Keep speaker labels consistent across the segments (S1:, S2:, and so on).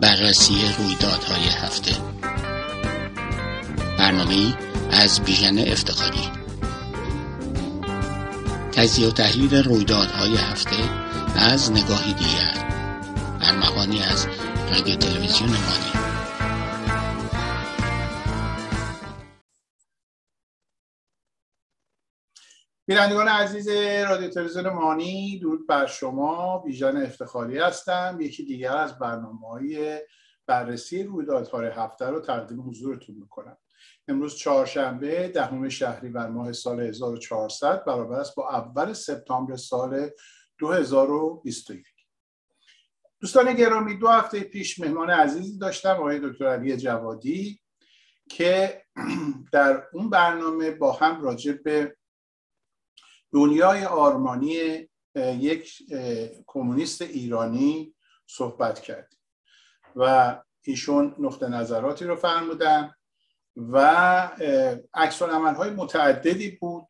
S1: بررسی رویدادهای هفته برنامه از بیژن افتخاری تجزیه و تحلیل رویدادهای هفته از نگاهی دیگر برمقانی از رادیو تلویزیون مانی بینندگان عزیز رادیو تلویزیون مانی درود بر شما بیژن افتخاری هستم یکی دیگر از برنامه های بررسی رویدادهای هفته رو تقدیم حضورتون میکنم امروز چهارشنبه دهم شهری بر ماه سال 1400 برابر است با اول سپتامبر سال 2021 دوستان گرامی دو هفته پیش مهمان عزیزی داشتم آقای دکتر علی جوادی که در اون برنامه با هم راجع به دنیای آرمانی یک کمونیست ایرانی صحبت کرد و ایشون نقطه نظراتی رو فرمودن و عکس های متعددی بود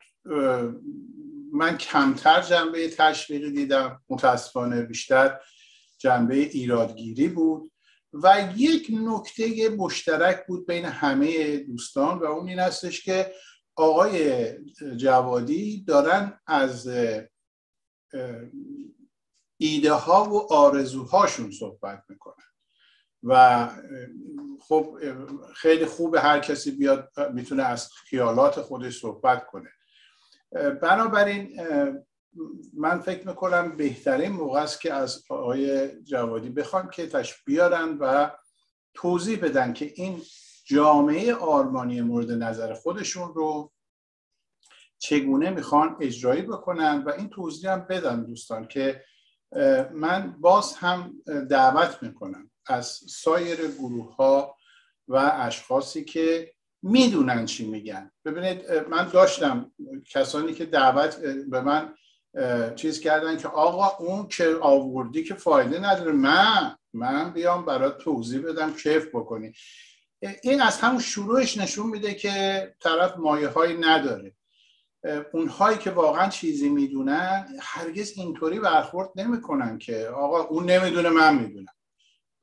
S1: من کمتر جنبه تشویقی دیدم متاسفانه بیشتر جنبه ایرادگیری بود و یک نکته مشترک بود بین همه دوستان و اون این هستش که آقای جوادی دارن از ایده ها و آرزوهاشون صحبت میکنن و خب خیلی خوب هر کسی بیاد میتونه از خیالات خودش صحبت کنه بنابراین من فکر میکنم بهترین موقع است که از آقای جوادی بخوام که تش بیارن و توضیح بدن که این جامعه آرمانی مورد نظر خودشون رو چگونه میخوان اجرایی بکنن و این توضیح هم بدن دوستان که من باز هم دعوت میکنم از سایر گروه ها و اشخاصی که میدونن چی میگن ببینید من داشتم کسانی که دعوت به من چیز کردن که آقا اون که آوردی که فایده نداره من من بیام برات توضیح بدم کیف بکنی این از همون شروعش نشون میده که طرف مایه های نداره اونهایی که واقعا چیزی میدونن هرگز اینطوری برخورد نمیکنن که آقا اون نمیدونه من میدونم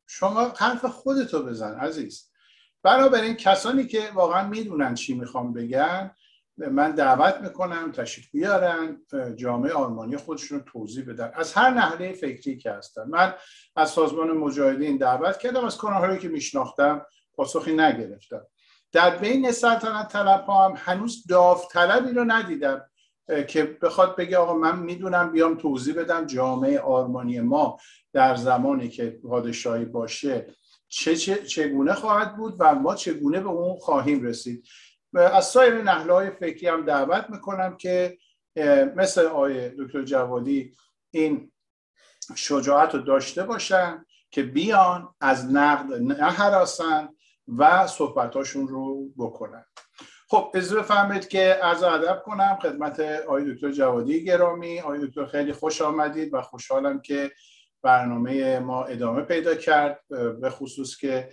S1: شما حرف خودتو بزن عزیز بنابراین کسانی که واقعا میدونن چی میخوام بگن من دعوت میکنم تشریف بیارن جامعه آلمانی خودشون رو توضیح بدن از هر نحله فکری که هستن من از سازمان مجاهدین دعوت کردم از هایی که میشناختم پاسخی نگرفتم در بین سلطنت طلب ها هم هنوز داوطلبی رو ندیدم که بخواد بگه آقا من میدونم بیام توضیح بدم جامعه آرمانی ما در زمانی که پادشاهی باشه چه چگونه خواهد بود و ما چگونه به اون خواهیم رسید از سایر نحله های فکری هم دعوت میکنم که مثل آیه دکتر جوادی این شجاعت رو داشته باشن که بیان از نقد نهراسن و صحبتاشون رو بکنن خب از بفهمید که از ادب کنم خدمت آقای دکتر جوادی گرامی آقای دکتر خیلی خوش آمدید و خوشحالم که برنامه ما ادامه پیدا کرد به خصوص که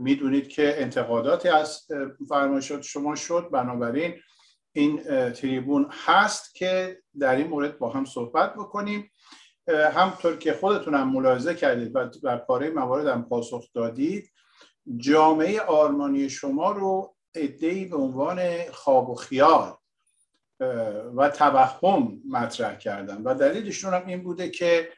S1: میدونید که انتقاداتی از فرمایشات شما شد بنابراین این تریبون هست که در این مورد با هم صحبت بکنیم همطور که خودتونم ملاحظه کردید و در پاره موارد هم پاسخ دادید جامعه آرمانی شما رو ادهی به عنوان خواب و خیال و توهم مطرح کردن و دلیلشون هم این بوده که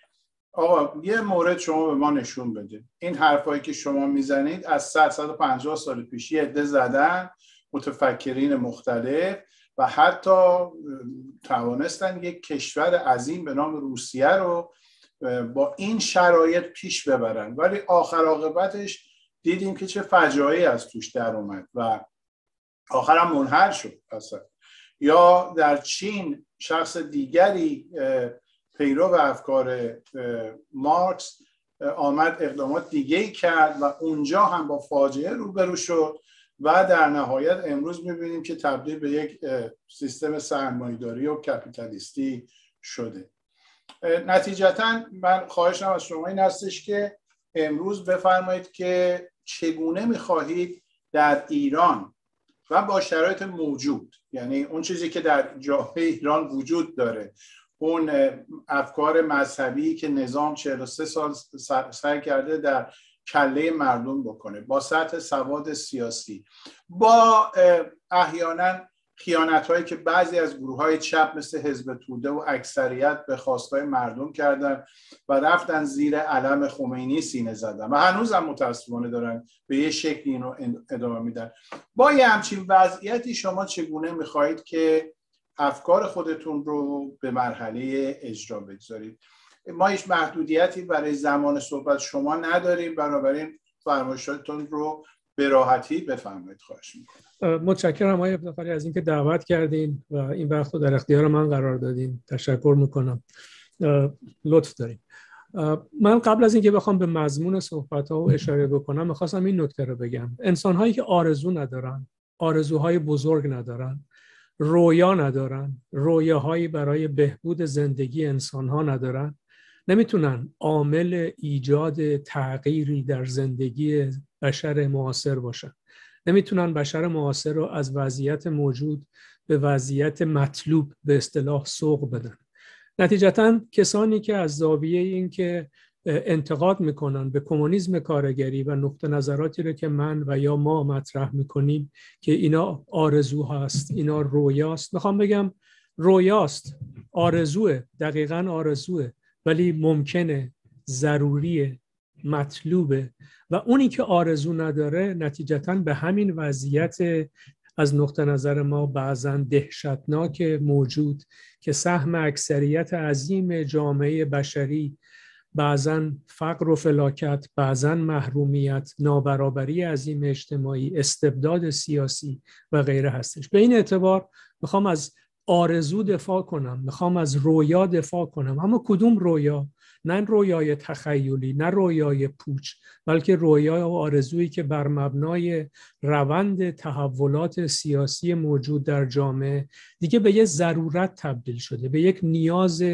S1: آقا یه مورد شما به ما نشون بده این حرفایی که شما میزنید از 150 سال پیش یه عده زدن متفکرین مختلف و حتی توانستن یک کشور عظیم به نام روسیه رو با این شرایط پیش ببرن ولی آخر عاقبتش دیدیم که چه فجایعی از توش در اومد و آخرم منحل شد اصلا یا در چین شخص دیگری پیرو و افکار مارکس آمد اقدامات دیگه ای کرد و اونجا هم با فاجعه روبرو شد و در نهایت امروز میبینیم که تبدیل به یک سیستم سرمایداری و کپیتالیستی شده نتیجتا من خواهشم از شما این هستش که امروز بفرمایید که چگونه میخواهید در ایران و با شرایط موجود یعنی اون چیزی که در جامعه ایران وجود داره اون افکار مذهبی که نظام 43 سال سعی کرده در کله مردم بکنه با سطح سواد سیاسی با احیانا خیانت هایی که بعضی از گروه های چپ مثل حزب توده و اکثریت به خواستای مردم کردن و رفتن زیر علم خمینی سینه زدن و هنوز هم متاسفانه دارن به یه شکلی رو ادامه میدن با یه همچین وضعیتی شما چگونه میخواهید که افکار خودتون رو به مرحله اجرا بگذارید ما هیچ محدودیتی برای زمان صحبت شما نداریم بنابراین فرمایشاتون رو به راحتی بفرمایید خواهش
S2: میکنم متشکرم آقای ابنفری از اینکه دعوت کردین و این وقت رو در اختیار من قرار دادین تشکر میکنم لطف داریم من قبل از اینکه بخوام به مضمون صحبت ها و اشاره بکنم میخواستم این نکته رو بگم انسان هایی که آرزو ندارن آرزوهای بزرگ ندارن رویا ندارن رویاهایی برای بهبود زندگی انسان ها ندارن نمیتونن عامل ایجاد تغییری در زندگی بشر معاصر باشن نمیتونن بشر معاصر رو از وضعیت موجود به وضعیت مطلوب به اصطلاح سوق بدن نتیجتا کسانی که از زاویه اینکه انتقاد میکنن به کمونیسم کارگری و نقطه نظراتی رو که من و یا ما مطرح میکنیم که اینا آرزو هست اینا رویاست میخوام بگم رویاست آرزوه دقیقا آرزوه ولی ممکنه ضروریه مطلوبه و اونی که آرزو نداره نتیجتا به همین وضعیت از نقطه نظر ما بعضا دهشتناک موجود که سهم اکثریت عظیم جامعه بشری بعضا فقر و فلاکت بعضا محرومیت نابرابری عظیم اجتماعی استبداد سیاسی و غیره هستش به این اعتبار میخوام از آرزو دفاع کنم میخوام از رویا دفاع کنم اما کدوم رویا نه رویای تخیلی نه رویای پوچ بلکه رویای و آرزویی که بر مبنای روند تحولات سیاسی موجود در جامعه دیگه به یه ضرورت تبدیل شده به یک نیاز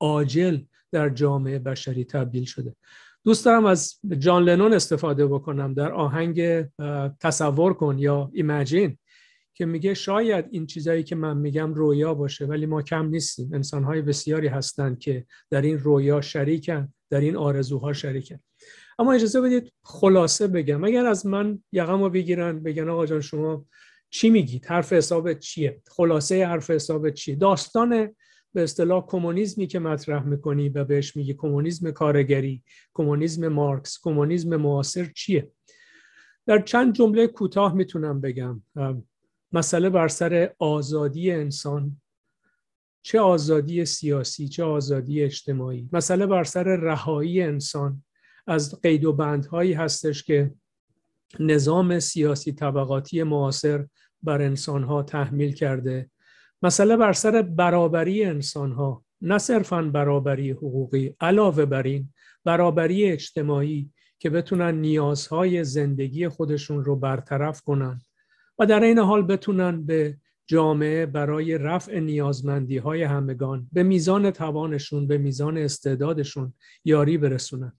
S2: عاجل در جامعه بشری تبدیل شده دوست دارم از جان لنون استفاده بکنم در آهنگ تصور کن یا ایمجین که میگه شاید این چیزایی که من میگم رویا باشه ولی ما کم نیستیم انسانهای بسیاری هستند که در این رویا شریکن در این آرزوها شریکن اما اجازه بدید خلاصه بگم اگر از من یقم رو بگیرن بگن آقا جان شما چی میگید حرف حساب چیه خلاصه حرف حساب چیه داستان به اصطلاح کمونیزمی که مطرح میکنی و بهش میگی کمونیزم کارگری کمونیزم مارکس کمونیزم معاصر چیه در چند جمله کوتاه میتونم بگم مسئله بر سر آزادی انسان چه آزادی سیاسی چه آزادی اجتماعی مسئله بر سر رهایی انسان از قید و بندهایی هستش که نظام سیاسی طبقاتی معاصر بر انسانها تحمیل کرده مسئله بر سر برابری انسانها نه صرفا برابری حقوقی علاوه بر این برابری اجتماعی که بتونن نیازهای زندگی خودشون رو برطرف کنن در این حال بتونن به جامعه برای رفع نیازمندی های همگان به میزان توانشون به میزان استعدادشون یاری برسونن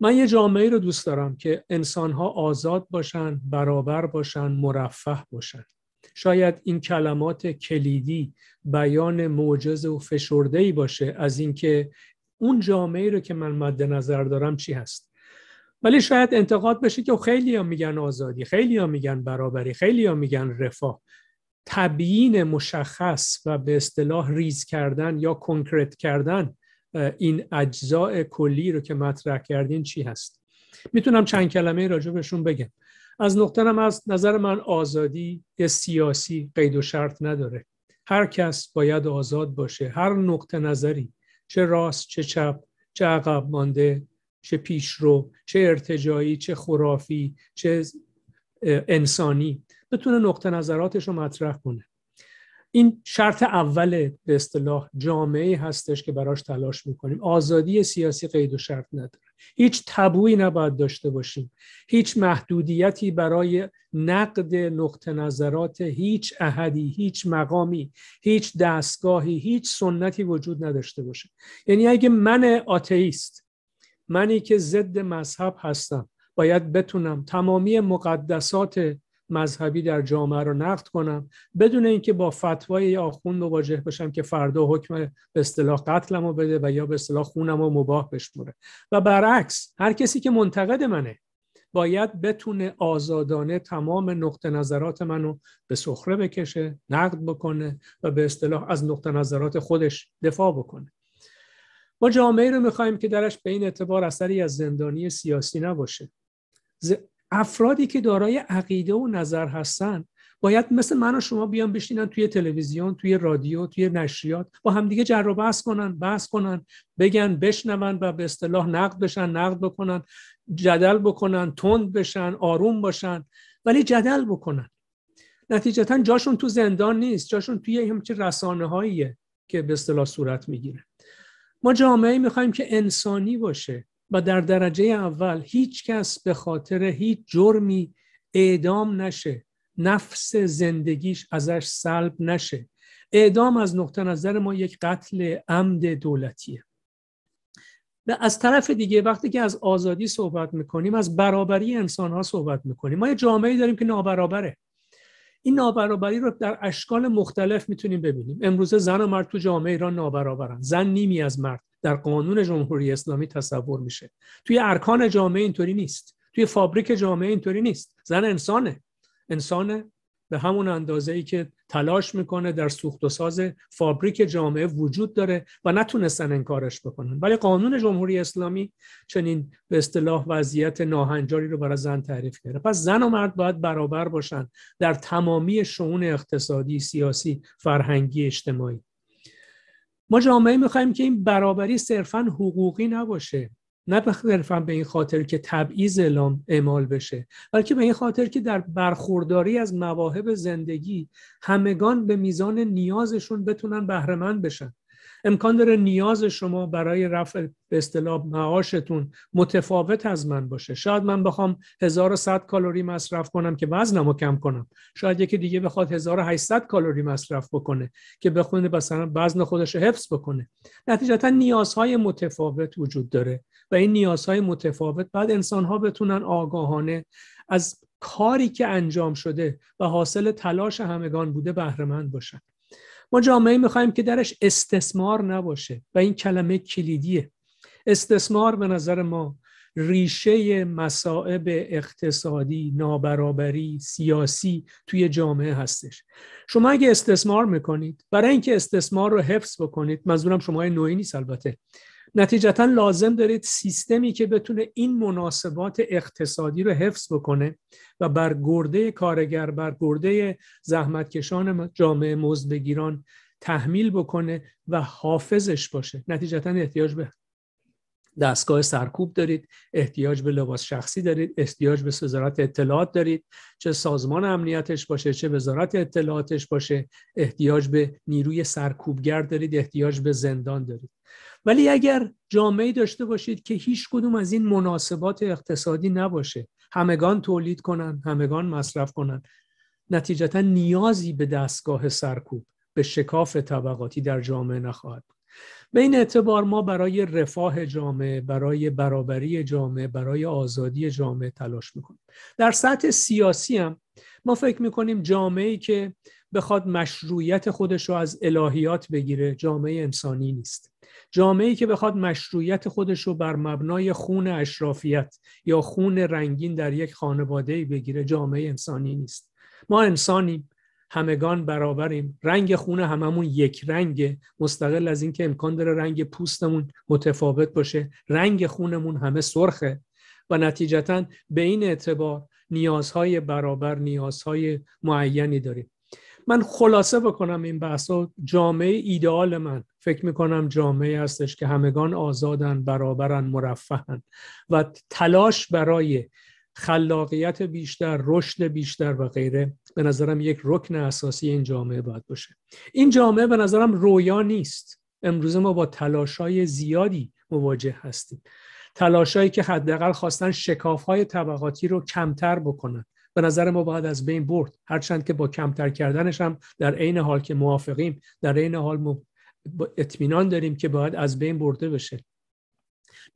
S2: من یه جامعه رو دوست دارم که انسانها آزاد باشن برابر باشن مرفه باشن شاید این کلمات کلیدی بیان موجز و فشرده باشه از اینکه اون جامعه رو که من مد نظر دارم چی هست ولی شاید انتقاد بشه که خیلی ها میگن آزادی خیلی ها میگن برابری خیلی ها میگن رفاه تبیین مشخص و به اصطلاح ریز کردن یا کنکرت کردن این اجزاء کلی رو که مطرح کردین چی هست میتونم چند کلمه بهشون بگم از نقطرم از نظر من آزادی سیاسی قید و شرط نداره هر کس باید آزاد باشه هر نقطه نظری چه راست چه چپ چه عقب مانده چه پیشرو چه ارتجایی چه خرافی چه انسانی بتونه نقطه نظراتش رو مطرح کنه این شرط اول به اصطلاح جامعه هستش که براش تلاش میکنیم آزادی سیاسی قید و شرط نداره هیچ تبوی نباید داشته باشیم هیچ محدودیتی برای نقد نقطه نظرات هیچ اهدی هیچ مقامی هیچ دستگاهی هیچ سنتی وجود نداشته باشه یعنی اگه من آتئیست منی که ضد مذهب هستم باید بتونم تمامی مقدسات مذهبی در جامعه رو نقد کنم بدون اینکه با فتوای یا آخوند مواجه بشم که فردا حکم به اصطلاح قتلمو بده و یا به اصطلاح خونم رو مباه بشموره و برعکس هر کسی که منتقد منه باید بتونه آزادانه تمام نقطه نظرات منو به سخره بکشه نقد بکنه و به اصطلاح از نقطه نظرات خودش دفاع بکنه ما جامعه رو میخوایم که درش به این اعتبار اثری از زندانی سیاسی نباشه افرادی که دارای عقیده و نظر هستن باید مثل من و شما بیان بشینن توی تلویزیون توی رادیو توی نشریات با همدیگه جر و بحث کنن بحث کنن بگن بشنون و به اصطلاح نقد بشن نقد بکنن جدل بکنن تند بشن آروم باشن ولی جدل بکنن نتیجتا جاشون تو زندان نیست جاشون توی همچین رسانه هاییه که به اصطلاح صورت میگیره ما جامعه میخوایم که انسانی باشه و در درجه اول هیچ کس به خاطر هیچ جرمی اعدام نشه نفس زندگیش ازش سلب نشه اعدام از نقطه نظر ما یک قتل عمد دولتیه و از طرف دیگه وقتی که از آزادی صحبت میکنیم از برابری انسان ها صحبت میکنیم ما یه جامعه داریم که نابرابره این نابرابری رو در اشکال مختلف میتونیم ببینیم امروزه زن و مرد تو جامعه ایران نابرابرن زن نیمی از مرد در قانون جمهوری اسلامی تصور میشه توی ارکان جامعه اینطوری نیست توی فابریک جامعه اینطوری نیست زن انسانه انسانه به همون اندازه ای که تلاش میکنه در سوخت و ساز فابریک جامعه وجود داره و نتونستن انکارش بکنن ولی قانون جمهوری اسلامی چنین به اصطلاح وضعیت ناهنجاری رو برای زن تعریف کرده پس زن و مرد باید برابر باشن در تمامی شعون اقتصادی سیاسی فرهنگی اجتماعی ما جامعه میخوایم که این برابری صرفا حقوقی نباشه نه صرفا به این خاطر که تبعیض اعمال بشه بلکه به این خاطر که در برخورداری از مواهب زندگی همگان به میزان نیازشون بتونن بهرهمند بشن امکان داره نیاز شما برای رفع به اصطلاح معاشتون متفاوت از من باشه شاید من بخوام 1100 کالری مصرف کنم که وزنم رو کم کنم شاید یکی دیگه بخواد 1800 کالری مصرف بکنه که بخونه مثلا وزن خودش رو حفظ بکنه نتیجتا نیازهای متفاوت وجود داره و این نیازهای متفاوت بعد ها بتونن آگاهانه از کاری که انجام شده و حاصل تلاش همگان بوده بهرهمند باشن ما جامعه میخوایم که درش استثمار نباشه و این کلمه کلیدیه استثمار به نظر ما ریشه مسائب اقتصادی، نابرابری، سیاسی توی جامعه هستش. شما اگه استثمار میکنید برای اینکه استثمار رو حفظ بکنید، منظورم شما نوعی نیست البته. نتیجتا لازم دارید سیستمی که بتونه این مناسبات اقتصادی رو حفظ بکنه و بر گرده کارگر بر گرده زحمتکشان جامعه بگیران تحمیل بکنه و حافظش باشه نتیجتا احتیاج به دستگاه سرکوب دارید احتیاج به لباس شخصی دارید احتیاج به وزارت اطلاعات دارید چه سازمان امنیتش باشه چه وزارت اطلاعاتش باشه احتیاج به نیروی سرکوبگر دارید احتیاج به زندان دارید ولی اگر جامعه داشته باشید که هیچ کدوم از این مناسبات اقتصادی نباشه همگان تولید کنن همگان مصرف کنن نتیجتا نیازی به دستگاه سرکوب به شکاف طبقاتی در جامعه نخواهد بود به این اعتبار ما برای رفاه جامعه برای برابری جامعه برای آزادی جامعه تلاش میکنیم در سطح سیاسی هم ما فکر میکنیم جامعه که بخواد مشروعیت خودش رو از الهیات بگیره جامعه انسانی نیست جامعه که بخواد مشروعیت خودش رو بر مبنای خون اشرافیت یا خون رنگین در یک خانواده بگیره جامعه انسانی نیست ما انسانیم همگان برابریم رنگ خون هممون یک رنگ مستقل از اینکه امکان داره رنگ پوستمون متفاوت باشه رنگ خونمون همه سرخه و نتیجتا به این اعتبار نیازهای برابر نیازهای معینی داریم من خلاصه بکنم این بحث جامعه ایدئال من فکر میکنم جامعه هستش که همگان آزادن برابرن مرفهن و تلاش برای خلاقیت بیشتر رشد بیشتر و غیره به نظرم یک رکن اساسی این جامعه باید باشه این جامعه به نظرم رویا نیست امروز ما با تلاشای زیادی مواجه هستیم تلاشایی که حداقل خواستن شکافهای طبقاتی رو کمتر بکنن به نظر ما باید از بین برد هرچند که با کمتر کردنش هم در عین حال که موافقیم در عین حال اطمینان داریم که باید از بین برده بشه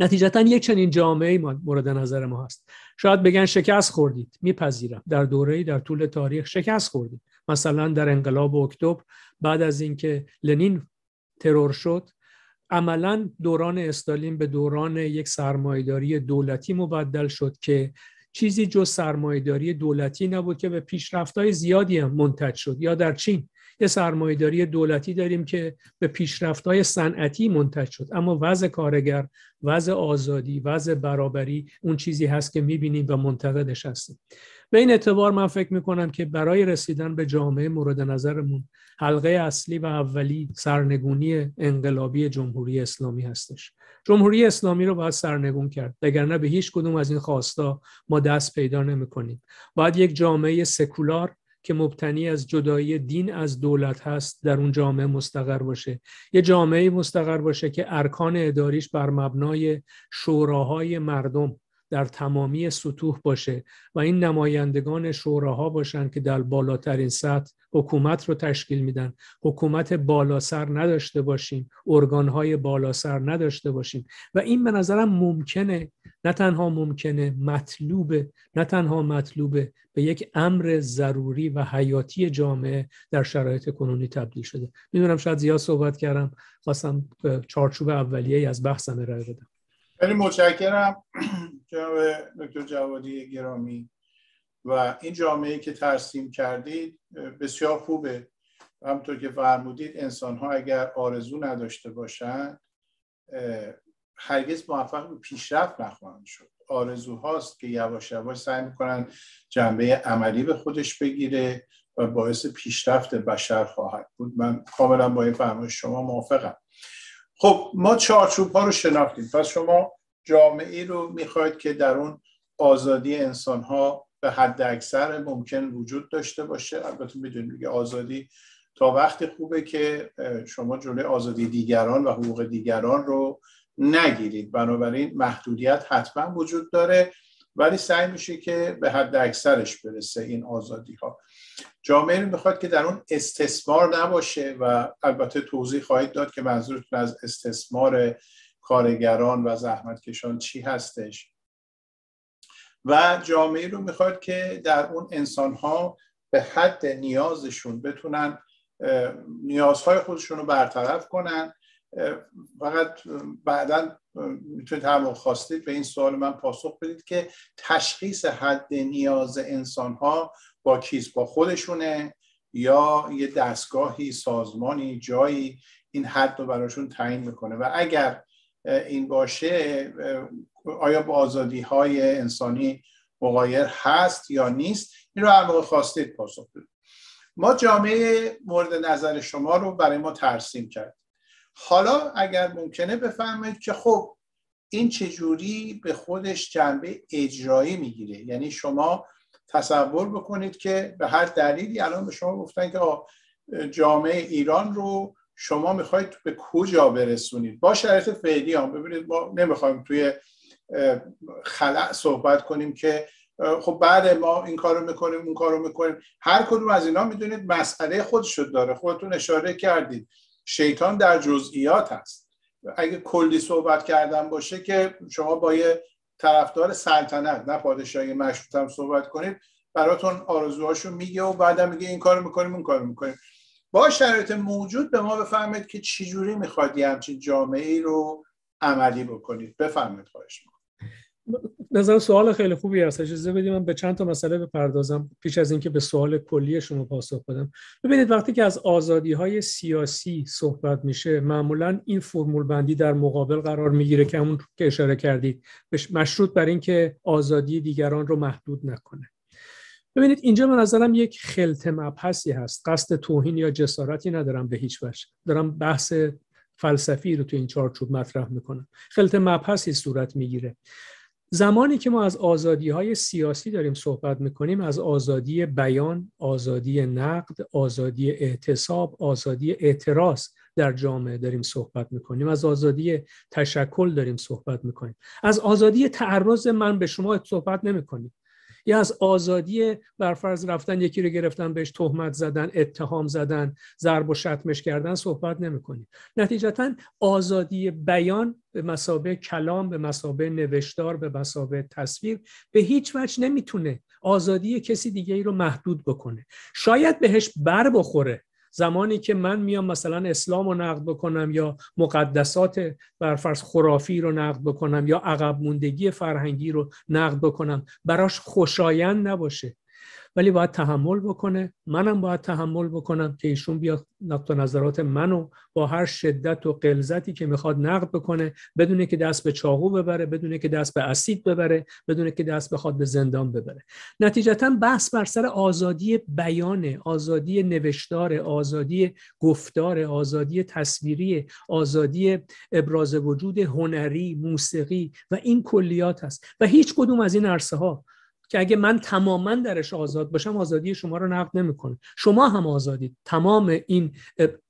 S2: نتیجتا یک چنین جامعه ما مورد نظر ما هست شاید بگن شکست خوردید میپذیرم در دوره در طول تاریخ شکست خوردید مثلا در انقلاب اکتبر بعد از اینکه لنین ترور شد عملا دوران استالین به دوران یک سرمایداری دولتی مبدل شد که چیزی جز سرمایهداری دولتی نبود که به پیشرفت‌های زیادی هم منتج شد یا در چین یه سرمایهداری دولتی داریم که به پیشرفت‌های صنعتی منتج شد اما وضع کارگر وضع آزادی وضع برابری اون چیزی هست که میبینیم و منتقدش هستیم به این اعتبار من فکر میکنم که برای رسیدن به جامعه مورد نظرمون حلقه اصلی و اولی سرنگونی انقلابی جمهوری اسلامی هستش جمهوری اسلامی رو باید سرنگون کرد وگرنه به هیچ کدوم از این خواستا ما دست پیدا نمیکنیم باید یک جامعه سکولار که مبتنی از جدایی دین از دولت هست در اون جامعه مستقر باشه یه جامعه مستقر باشه که ارکان اداریش بر مبنای شوراهای مردم در تمامی سطوح باشه و این نمایندگان شوراها باشند که در بالاترین سطح حکومت رو تشکیل میدن حکومت بالاسر نداشته باشیم ارگانهای بالاسر نداشته باشیم و این به نظرم ممکنه نه تنها ممکنه مطلوبه نه تنها مطلوبه به یک امر ضروری و حیاتی جامعه در شرایط کنونی تبدیل شده میدونم شاید زیاد صحبت کردم خواستم چارچوب اولیه از بحثم ارائه بدم
S1: خیلی متشکرم جناب دکتر جوادی گرامی و این جامعه که ترسیم کردید بسیار خوبه همطور که فرمودید انسان ها اگر آرزو نداشته باشند هرگز موفق به پیشرفت نخواهند شد آرزو هاست که یواش یواش سعی میکنن جنبه عملی به خودش بگیره و باعث پیشرفت بشر خواهد بود من کاملا با این فرمایش شما موافقم خب ما چارچوب ها رو شناختیم پس شما جامعه رو میخواید که در اون آزادی انسان ها به حد اکثر ممکن وجود داشته باشه البته میدونید که آزادی تا وقتی خوبه که شما جلوی آزادی دیگران و حقوق دیگران رو نگیرید بنابراین محدودیت حتما وجود داره ولی سعی میشه که به حد اکثرش برسه این آزادی ها جامعه میخواد که در اون استثمار نباشه و البته توضیح خواهید داد که منظورتون از استثمار کارگران و کشان چی هستش و جامعه رو میخواد که در اون ها به حد نیازشون بتونن نیازهای خودشون رو برطرف کنن فقط بعدا میتونید همون خواستید به این سوال من پاسخ بدید که تشخیص حد نیاز انسان ها با کیز با خودشونه یا یه دستگاهی سازمانی جایی این حد رو براشون تعیین میکنه و اگر این باشه آیا با آزادی های انسانی مقایر هست یا نیست این رو هر موقع خواستید پاسخ بدید ما جامعه مورد نظر شما رو برای ما ترسیم کرد حالا اگر ممکنه بفهمید که خب این چجوری به خودش جنبه اجرایی میگیره یعنی شما تصور بکنید که به هر دلیلی الان به شما گفتن که جامعه ایران رو شما میخواید به کجا برسونید با شرایط فعلی هم ببینید ما نمیخوایم توی خلع صحبت کنیم که خب بعد ما این کارو میکنیم اون کارو میکنیم هر کدوم از اینا میدونید مسئله خودشو داره خودتون اشاره کردید شیطان در جزئیات هست اگه کلی صحبت کردن باشه که شما با یه طرفدار سلطنت نه پادشاهی مشروط هم صحبت کنید براتون آرزوهاشو میگه و بعدم میگه این کارو میکنیم اون کارو میکنیم با شرایط موجود به ما بفهمید که چجوری میخواد یه همچین جامعه ای رو عملی بکنید بفهمید خواهش
S2: ما نظر سوال خیلی خوبی هست اجازه بدید من به چند تا مسئله بپردازم پیش از اینکه به سوال کلی شما پاسخ بدم ببینید وقتی که از آزادی های سیاسی صحبت میشه معمولا این فرمول بندی در مقابل قرار میگیره که همون که اشاره کردید مشروط بر اینکه آزادی دیگران رو محدود نکنه ببینید اینجا من نظرم یک خلط مبحثی هست قصد توهین یا جسارتی ندارم به هیچ وجه دارم بحث فلسفی رو تو این چارچوب مطرح میکنم خلط مبحثی صورت میگیره زمانی که ما از آزادی های سیاسی داریم صحبت میکنیم از آزادی بیان، آزادی نقد، آزادی اعتصاب، آزادی اعتراض در جامعه داریم صحبت میکنیم از آزادی تشکل داریم صحبت میکنیم از آزادی تعرض من به شما صحبت نمیکنیم یا از آزادی بر رفتن یکی رو گرفتن بهش تهمت زدن اتهام زدن ضرب و شتمش کردن صحبت کنیم نتیجتا آزادی بیان به مسابه کلام به مسابه نوشتار به مسابه تصویر به هیچ وجه نمیتونه آزادی کسی دیگه ای رو محدود بکنه شاید بهش بر بخوره زمانی که من میام مثلا اسلام رو نقد بکنم یا مقدسات برفرض خرافی رو نقد بکنم یا عقب موندگی فرهنگی رو نقد بکنم براش خوشایند نباشه ولی باید تحمل بکنه منم باید تحمل بکنم که ایشون بیاد نقد نظرات منو با هر شدت و قلزتی که میخواد نقد بکنه بدونه که دست به چاقو ببره بدونه که دست به اسید ببره بدونه که دست بخواد به زندان ببره نتیجتا بحث بر سر آزادی بیان آزادی نوشتار آزادی گفتار آزادی تصویری آزادی ابراز وجود هنری موسیقی و این کلیات هست و هیچ کدوم از این عرصه ها که اگه من تماما درش آزاد باشم آزادی شما رو نقد نمیکنه شما هم آزادید تمام این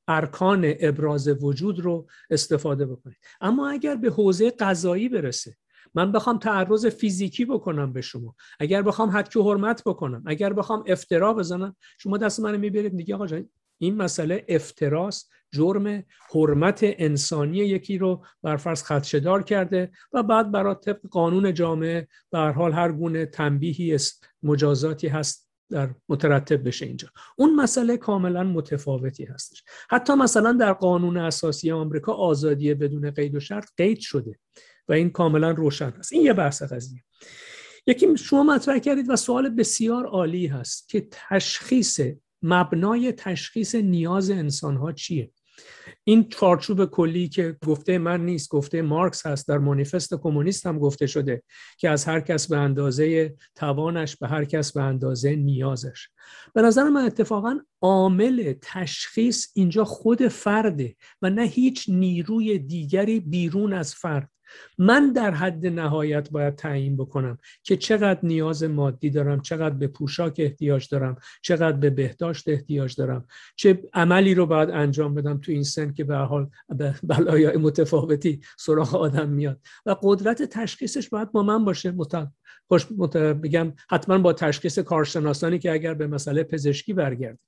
S2: ارکان ابراز وجود رو استفاده بکنید اما اگر به حوزه قضایی برسه من بخوام تعرض فیزیکی بکنم به شما اگر بخوام حد حرمت بکنم اگر بخوام افترا بزنم شما دست منو میبرید میگه آقا جان این مسئله افتراس جرم حرمت انسانی یکی رو بر فرض خدشدار کرده و بعد برای طبق قانون جامعه به حال هر گونه تنبیهی است مجازاتی هست در مترتب بشه اینجا اون مسئله کاملا متفاوتی هستش حتی مثلا در قانون اساسی آمریکا آزادی بدون قید و شرط قید شده و این کاملا روشن است این یه بحث قضیه یکی شما مطرح کردید و سوال بسیار عالی هست که تشخیص مبنای تشخیص نیاز انسان ها چیه این چارچوب کلی که گفته من نیست گفته مارکس هست در مانیفست کمونیست هم گفته شده که از هر کس به اندازه توانش به هر کس به اندازه نیازش به نظر من اتفاقا عامل تشخیص اینجا خود فرده و نه هیچ نیروی دیگری بیرون از فرد من در حد نهایت باید تعیین بکنم که چقدر نیاز مادی دارم چقدر به پوشاک احتیاج دارم چقدر به بهداشت احتیاج دارم چه عملی رو باید انجام بدم تو این سن که به حال بلایای متفاوتی سراغ آدم میاد و قدرت تشخیصش باید با من باشه بگم حتما با تشخیص کارشناسانی که اگر به مسئله پزشکی برگرد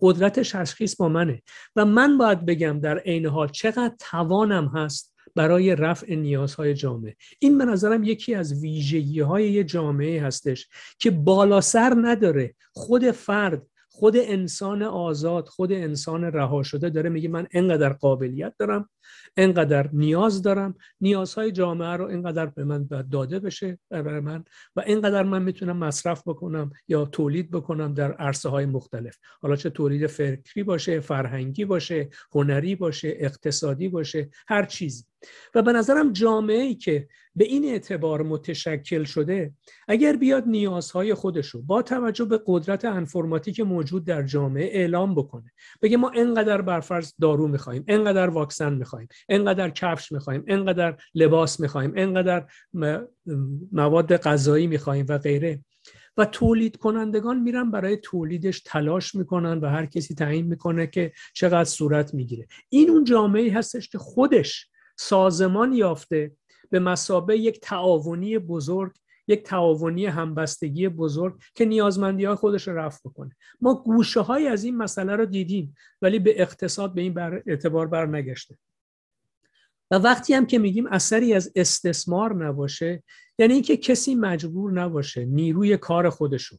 S2: قدرت تشخیص با منه و من باید بگم در عین حال چقدر توانم هست برای رفع نیازهای جامعه این به نظرم یکی از ویژگی های یه جامعه هستش که بالا سر نداره خود فرد خود انسان آزاد خود انسان رها شده داره میگه من انقدر قابلیت دارم انقدر نیاز دارم نیازهای جامعه رو اینقدر به من داده بشه برای من و انقدر من میتونم مصرف بکنم یا تولید بکنم در عرصه های مختلف حالا چه تولید فکری باشه فرهنگی باشه هنری باشه اقتصادی باشه هر چیزی و به نظرم جامعه ای که به این اعتبار متشکل شده اگر بیاد نیازهای خودش رو با توجه به قدرت انفرماتیک موجود در جامعه اعلام بکنه بگه ما انقدر برفرض دارو میخوایم انقدر واکسن میخوایم انقدر کفش میخوایم انقدر لباس میخوایم انقدر مواد غذایی میخوایم و غیره و تولید کنندگان میرن برای تولیدش تلاش میکنن و هر کسی تعیین میکنه که چقدر صورت میگیره این اون جامعه هستش که خودش سازمان یافته به مسابه یک تعاونی بزرگ یک تعاونی همبستگی بزرگ که نیازمندی های خودش رو رفع بکنه ما گوشه های از این مسئله رو دیدیم ولی به اقتصاد به این بر اعتبار بر نگشته و وقتی هم که میگیم اثری از استثمار نباشه یعنی اینکه کسی مجبور نباشه نیروی کار خودشون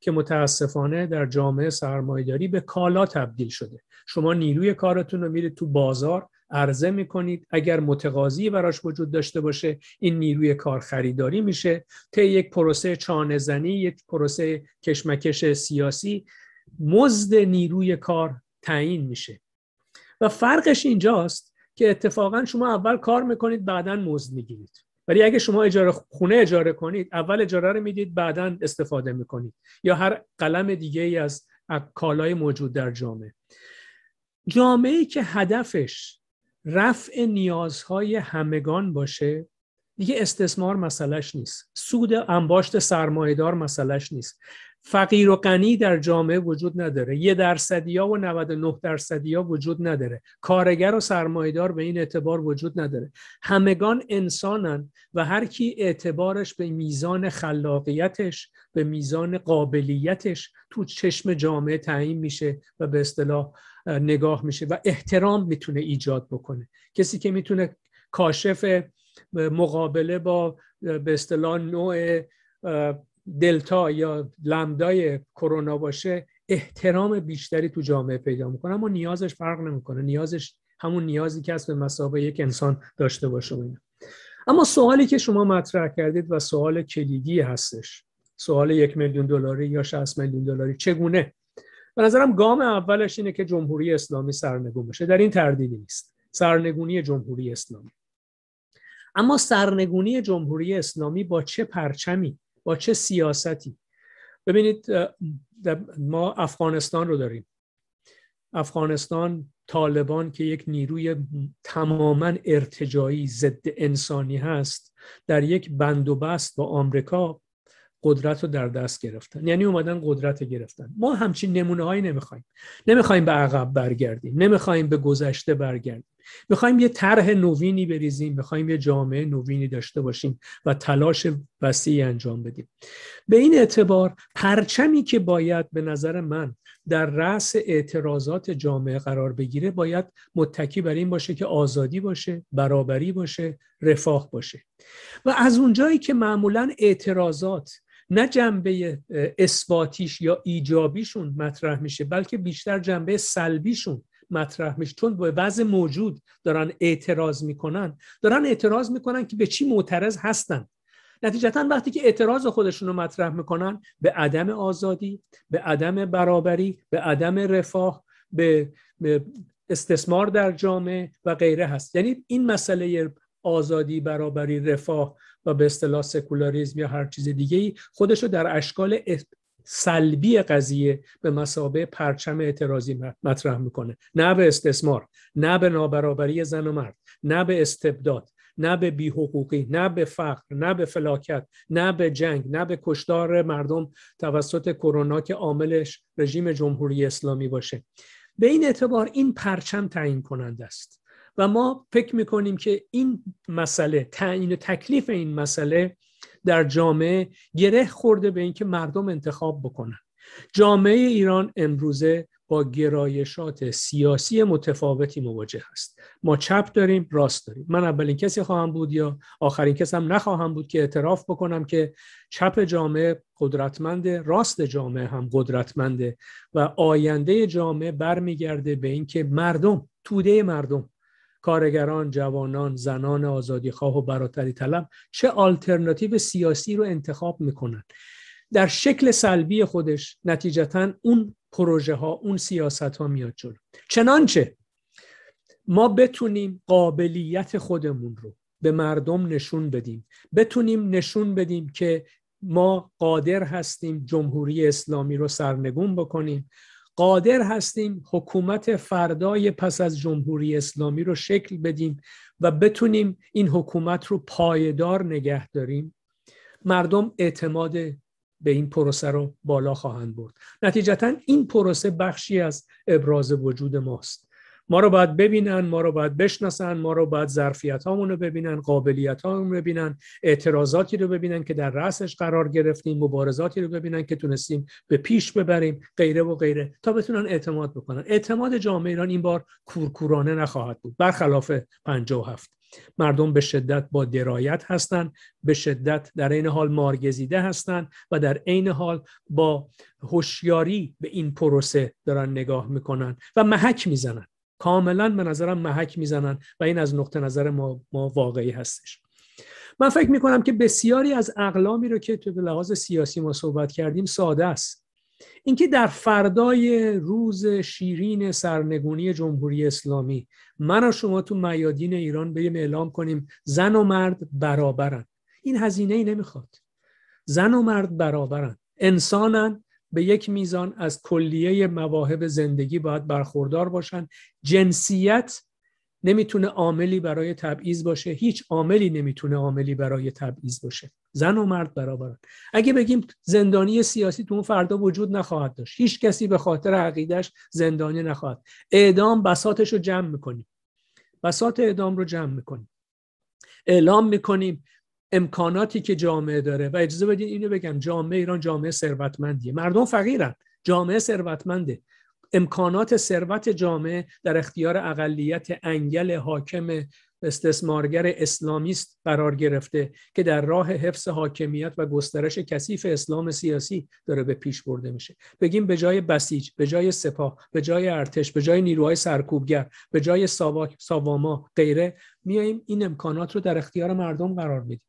S2: که متاسفانه در جامعه سرمایداری به کالا تبدیل شده شما نیروی کارتون رو میره تو بازار عرضه میکنید اگر متقاضی براش وجود داشته باشه این نیروی کار خریداری میشه طی یک پروسه چانهزنی، یک پروسه کشمکش سیاسی مزد نیروی کار تعیین میشه و فرقش اینجاست که اتفاقا شما اول کار میکنید بعدا مزد میگیرید ولی اگه شما اجاره خونه اجاره کنید اول اجاره رو میدید بعدا استفاده میکنید یا هر قلم دیگه ای از کالای موجود در جامعه جامعه که هدفش رفع نیازهای همگان باشه دیگه استثمار مسئلهش نیست سود انباشت سرمایهدار مسئلهش نیست فقیر و غنی در جامعه وجود نداره یه درصدی ها و 99 درصدی ها وجود نداره کارگر و سرمایدار به این اعتبار وجود نداره همگان انسانن و هر کی اعتبارش به میزان خلاقیتش به میزان قابلیتش تو چشم جامعه تعیین میشه و به اصطلاح نگاه میشه و احترام میتونه ایجاد بکنه کسی که میتونه کاشف مقابله با به اصطلاح نوع دلتا یا لمدای کرونا باشه احترام بیشتری تو جامعه پیدا میکنه اما نیازش فرق نمیکنه نیازش همون نیازی که از به مسابقه یک انسان داشته باشه اما سوالی که شما مطرح کردید و سوال کلیدی هستش سوال یک میلیون دلاری یا 60 میلیون دلاری چگونه به نظرم گام اولش اینه که جمهوری اسلامی سرنگون بشه در این تردیدی نیست سرنگونی جمهوری اسلامی اما سرنگونی جمهوری اسلامی با چه پرچمی با چه سیاستی ببینید ما افغانستان رو داریم افغانستان طالبان که یک نیروی تماما ارتجایی ضد انسانی هست در یک بندوبست با آمریکا قدرت رو در دست گرفتن یعنی اومدن قدرت رو گرفتن ما همچین نمونه هایی نمیخوایم نمیخوایم به عقب برگردیم نمیخوایم به گذشته برگردیم میخوایم یه طرح نوینی بریزیم میخوایم یه جامعه نوینی داشته باشیم و تلاش وسیعی انجام بدیم به این اعتبار پرچمی که باید به نظر من در رأس اعتراضات جامعه قرار بگیره باید متکی بر این باشه که آزادی باشه برابری باشه رفاه باشه و از اونجایی که معمولا اعتراضات نه جنبه اثباتیش یا ایجابیشون مطرح میشه بلکه بیشتر جنبه سلبیشون مطرح میشه چون به وضع موجود دارن اعتراض میکنن دارن اعتراض میکنن که به چی معترض هستن نتیجتا وقتی که اعتراض خودشون رو مطرح میکنن به عدم آزادی به عدم برابری به عدم رفاه به, استثمار در جامعه و غیره هست یعنی این مسئله آزادی برابری رفاه و به اصطلاح سکولاریزم یا هر چیز دیگه ای خودش رو در اشکال سلبی قضیه به مسابه پرچم اعتراضی مطرح میکنه نه به استثمار نه به نابرابری زن و مرد نه به استبداد نه به بیحقوقی نه به فقر نه به فلاکت نه به جنگ نه به کشدار مردم توسط کرونا که عاملش رژیم جمهوری اسلامی باشه به این اعتبار این پرچم تعیین کننده است و ما فکر میکنیم که این مسئله تعیین تکلیف این مسئله در جامعه گره خورده به اینکه مردم انتخاب بکنن جامعه ایران امروزه با گرایشات سیاسی متفاوتی مواجه است. ما چپ داریم راست داریم من اولین کسی خواهم بود یا آخرین کس هم نخواهم بود که اعتراف بکنم که چپ جامعه قدرتمنده راست جامعه هم قدرتمنده و آینده جامعه برمیگرده به اینکه مردم توده مردم کارگران، جوانان، زنان آزادیخواه و براتری طلب چه آلترناتیو سیاسی رو انتخاب میکنن در شکل سلبی خودش نتیجتا اون پروژه ها اون سیاست ها میاد جلو چنانچه ما بتونیم قابلیت خودمون رو به مردم نشون بدیم بتونیم نشون بدیم که ما قادر هستیم جمهوری اسلامی رو سرنگون بکنیم قادر هستیم حکومت فردای پس از جمهوری اسلامی رو شکل بدیم و بتونیم این حکومت رو پایدار نگه داریم مردم اعتماد به این پروسه رو بالا خواهند برد نتیجتا این پروسه بخشی از ابراز وجود ماست ما رو باید ببینن ما رو باید بشناسن ما رو باید ظرفیت رو ببینن قابلیت رو ببینن اعتراضاتی رو ببینن که در رأسش قرار گرفتیم مبارزاتی رو ببینن که تونستیم به پیش ببریم غیره و غیره تا بتونن اعتماد بکنن اعتماد جامعه ایران این بار کورکورانه نخواهد بود برخلاف هفت. مردم به شدت با درایت هستند به شدت در عین حال مارگزیده هستند و در عین حال با هوشیاری به این پروسه دارن نگاه میکنن و محک میزنن کاملا به نظرم محک میزنن و این از نقطه نظر ما, ما واقعی هستش من فکر میکنم که بسیاری از اقلامی رو که به لحاظ سیاسی ما صحبت کردیم ساده است اینکه در فردای روز شیرین سرنگونی جمهوری اسلامی من و شما تو میادین ایران بریم اعلام کنیم زن و مرد برابرن این هزینه ای نمیخواد زن و مرد برابرن انسانن به یک میزان از کلیه مواهب زندگی باید برخوردار باشن جنسیت نمیتونه عاملی برای تبعیض باشه هیچ عاملی نمیتونه عاملی برای تبعیض باشه زن و مرد برابرن اگه بگیم زندانی سیاسی تو اون فردا وجود نخواهد داشت هیچ کسی به خاطر عقیدش زندانی نخواهد اعدام بساتش رو جمع میکنیم بسات اعدام رو جمع میکنیم اعلام میکنیم امکاناتی که جامعه داره و اجازه بدین اینو بگم جامعه ایران جامعه ثروتمندیه مردم فقیرن جامعه ثروتمنده امکانات ثروت جامعه در اختیار اقلیت انگل حاکم استثمارگر اسلامیست قرار گرفته که در راه حفظ حاکمیت و گسترش کثیف اسلام سیاسی داره به پیش برده میشه بگیم به جای بسیج به جای سپاه به جای ارتش به جای نیروهای سرکوبگر به جای ساواما غیره میاییم این امکانات رو در اختیار مردم قرار میدیم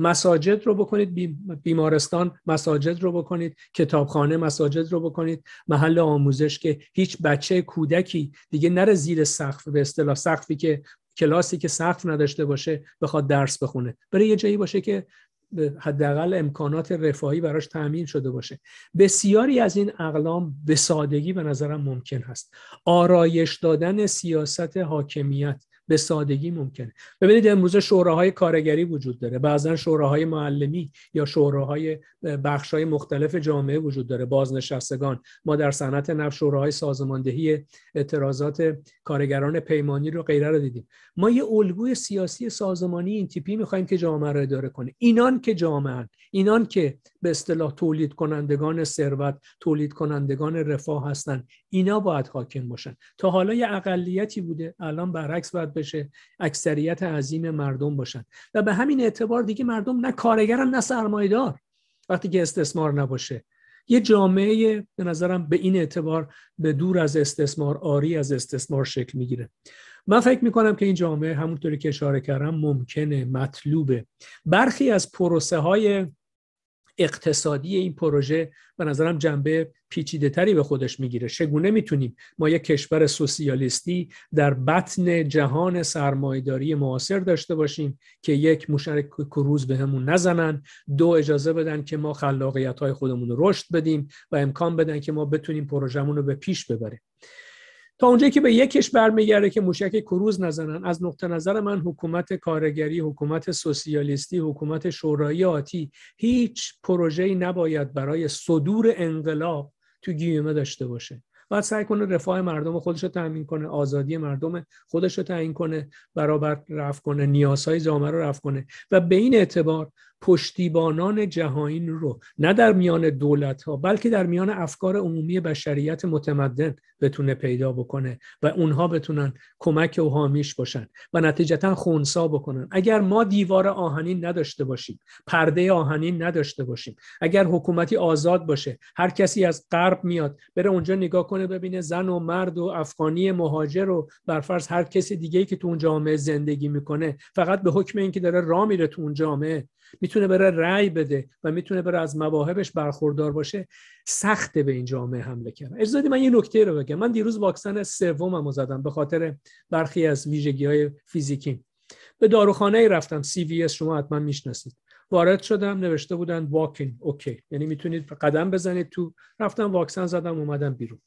S2: مساجد رو بکنید بیمارستان مساجد رو بکنید کتابخانه مساجد رو بکنید محل آموزش که هیچ بچه کودکی دیگه نره زیر سقف به اصطلاح سقفی که کلاسی که سقف نداشته باشه بخواد درس بخونه برای یه جایی باشه که حداقل امکانات رفاهی براش تأمین شده باشه بسیاری از این اقلام به سادگی به نظرم ممکن هست آرایش دادن سیاست حاکمیت به سادگی ممکنه ببینید امروزه شوراهای کارگری وجود داره بعضا شوراهای معلمی یا شوراهای بخشهای مختلف جامعه وجود داره بازنشستگان ما در صنعت نفت شوراهای سازماندهی اعتراضات کارگران پیمانی رو غیره رو دیدیم ما یه الگوی سیاسی سازمانی این تیپی میخوایم که جامعه رو اداره کنه اینان که جامعه اینان که به اصطلاح تولید کنندگان ثروت تولید کنندگان رفاه هستند اینا باید حاکم باشن تا حالا یه اقلیتی بوده الان برعکس باید بشه اکثریت عظیم مردم باشن و به همین اعتبار دیگه مردم نه کارگرن نه سرمایدار وقتی که استثمار نباشه یه جامعه به نظرم به این اعتبار به دور از استثمار آری از استثمار شکل میگیره من فکر میکنم که این جامعه همونطوری که اشاره کردم ممکنه مطلوبه برخی از پروسه های اقتصادی این پروژه به نظرم جنبه پیچیده تری به خودش میگیره چگونه میتونیم ما یک کشور سوسیالیستی در بطن جهان سرمایداری معاصر داشته باشیم که یک مشترک کروز به همون نزنن دو اجازه بدن که ما خلاقیت های خودمون رو رشد بدیم و امکان بدن که ما بتونیم پروژمون رو به پیش ببریم تا اونجایی که به کشور برمیگرده که موشک کروز نزنن از نقطه نظر من حکومت کارگری حکومت سوسیالیستی حکومت شورایی آتی هیچ پروژه‌ای نباید برای صدور انقلاب تو گیومه داشته باشه باید سعی کنه رفاه مردم خودش رو کنه آزادی مردم خودش رو تعیین کنه برابر رفت کنه نیازهای جامعه رو رفع کنه و به این اعتبار پشتیبانان جهانین رو نه در میان دولت ها بلکه در میان افکار عمومی بشریت متمدن بتونه پیدا بکنه و اونها بتونن کمک و حامیش باشن و نتیجتا خونسا بکنن اگر ما دیوار آهنین نداشته باشیم پرده آهنین نداشته باشیم اگر حکومتی آزاد باشه هر کسی از غرب میاد بره اونجا نگاه کنه ببینه زن و مرد و افغانی مهاجر و برفرض هر کسی دیگه که تو اون جامعه زندگی میکنه فقط به حکم اینکه داره راه میره تو اون جامعه میتونه بره رای بده و میتونه بره از مواهبش برخوردار باشه سخته به این جامعه حمله کرد اجازه من یه نکته رو بگم من دیروز واکسن سومم زدم به خاطر برخی از ویژگی های فیزیکی به داروخانه ای رفتم سی شما حتما میشناسید وارد شدم نوشته بودن واکین اوکی یعنی میتونید قدم بزنید تو رفتم واکسن زدم اومدم بیرون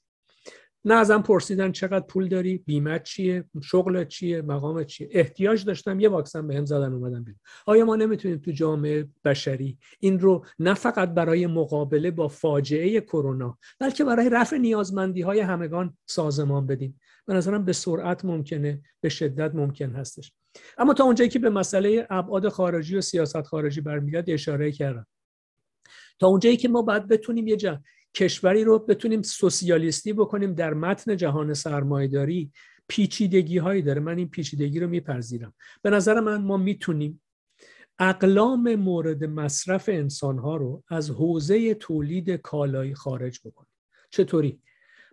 S2: نه ازم پرسیدن چقدر پول داری بیمه چیه شغل چیه مقام چیه احتیاج داشتم یه واکسن بهم هم زدن اومدم بیرون آیا ما نمیتونیم تو جامعه بشری این رو نه فقط برای مقابله با فاجعه کرونا بلکه برای رفع نیازمندی های همگان سازمان بدیم به نظرم به سرعت ممکنه به شدت ممکن هستش اما تا اونجایی که به مسئله ابعاد خارجی و سیاست خارجی برمیاد اشاره کردم تا اونجایی که ما بعد بتونیم یه جمع کشوری رو بتونیم سوسیالیستی بکنیم در متن جهان سرمایداری پیچیدگی هایی داره من این پیچیدگی رو میپذیرم به نظر من ما میتونیم اقلام مورد مصرف انسان ها رو از حوزه تولید کالایی خارج بکنیم چطوری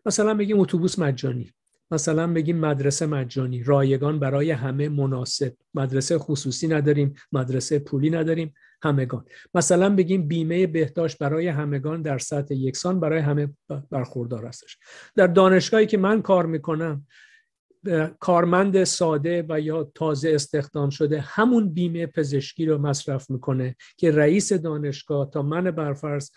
S2: مثلا بگیم اتوبوس مجانی مثلا بگیم مدرسه مجانی رایگان برای همه مناسب مدرسه خصوصی نداریم مدرسه پولی نداریم همگان مثلا بگیم بیمه بهداشت برای همگان در سطح یکسان برای همه برخوردار هستش در دانشگاهی که من کار میکنم کارمند ساده و یا تازه استخدام شده همون بیمه پزشکی رو مصرف میکنه که رئیس دانشگاه تا من برفرض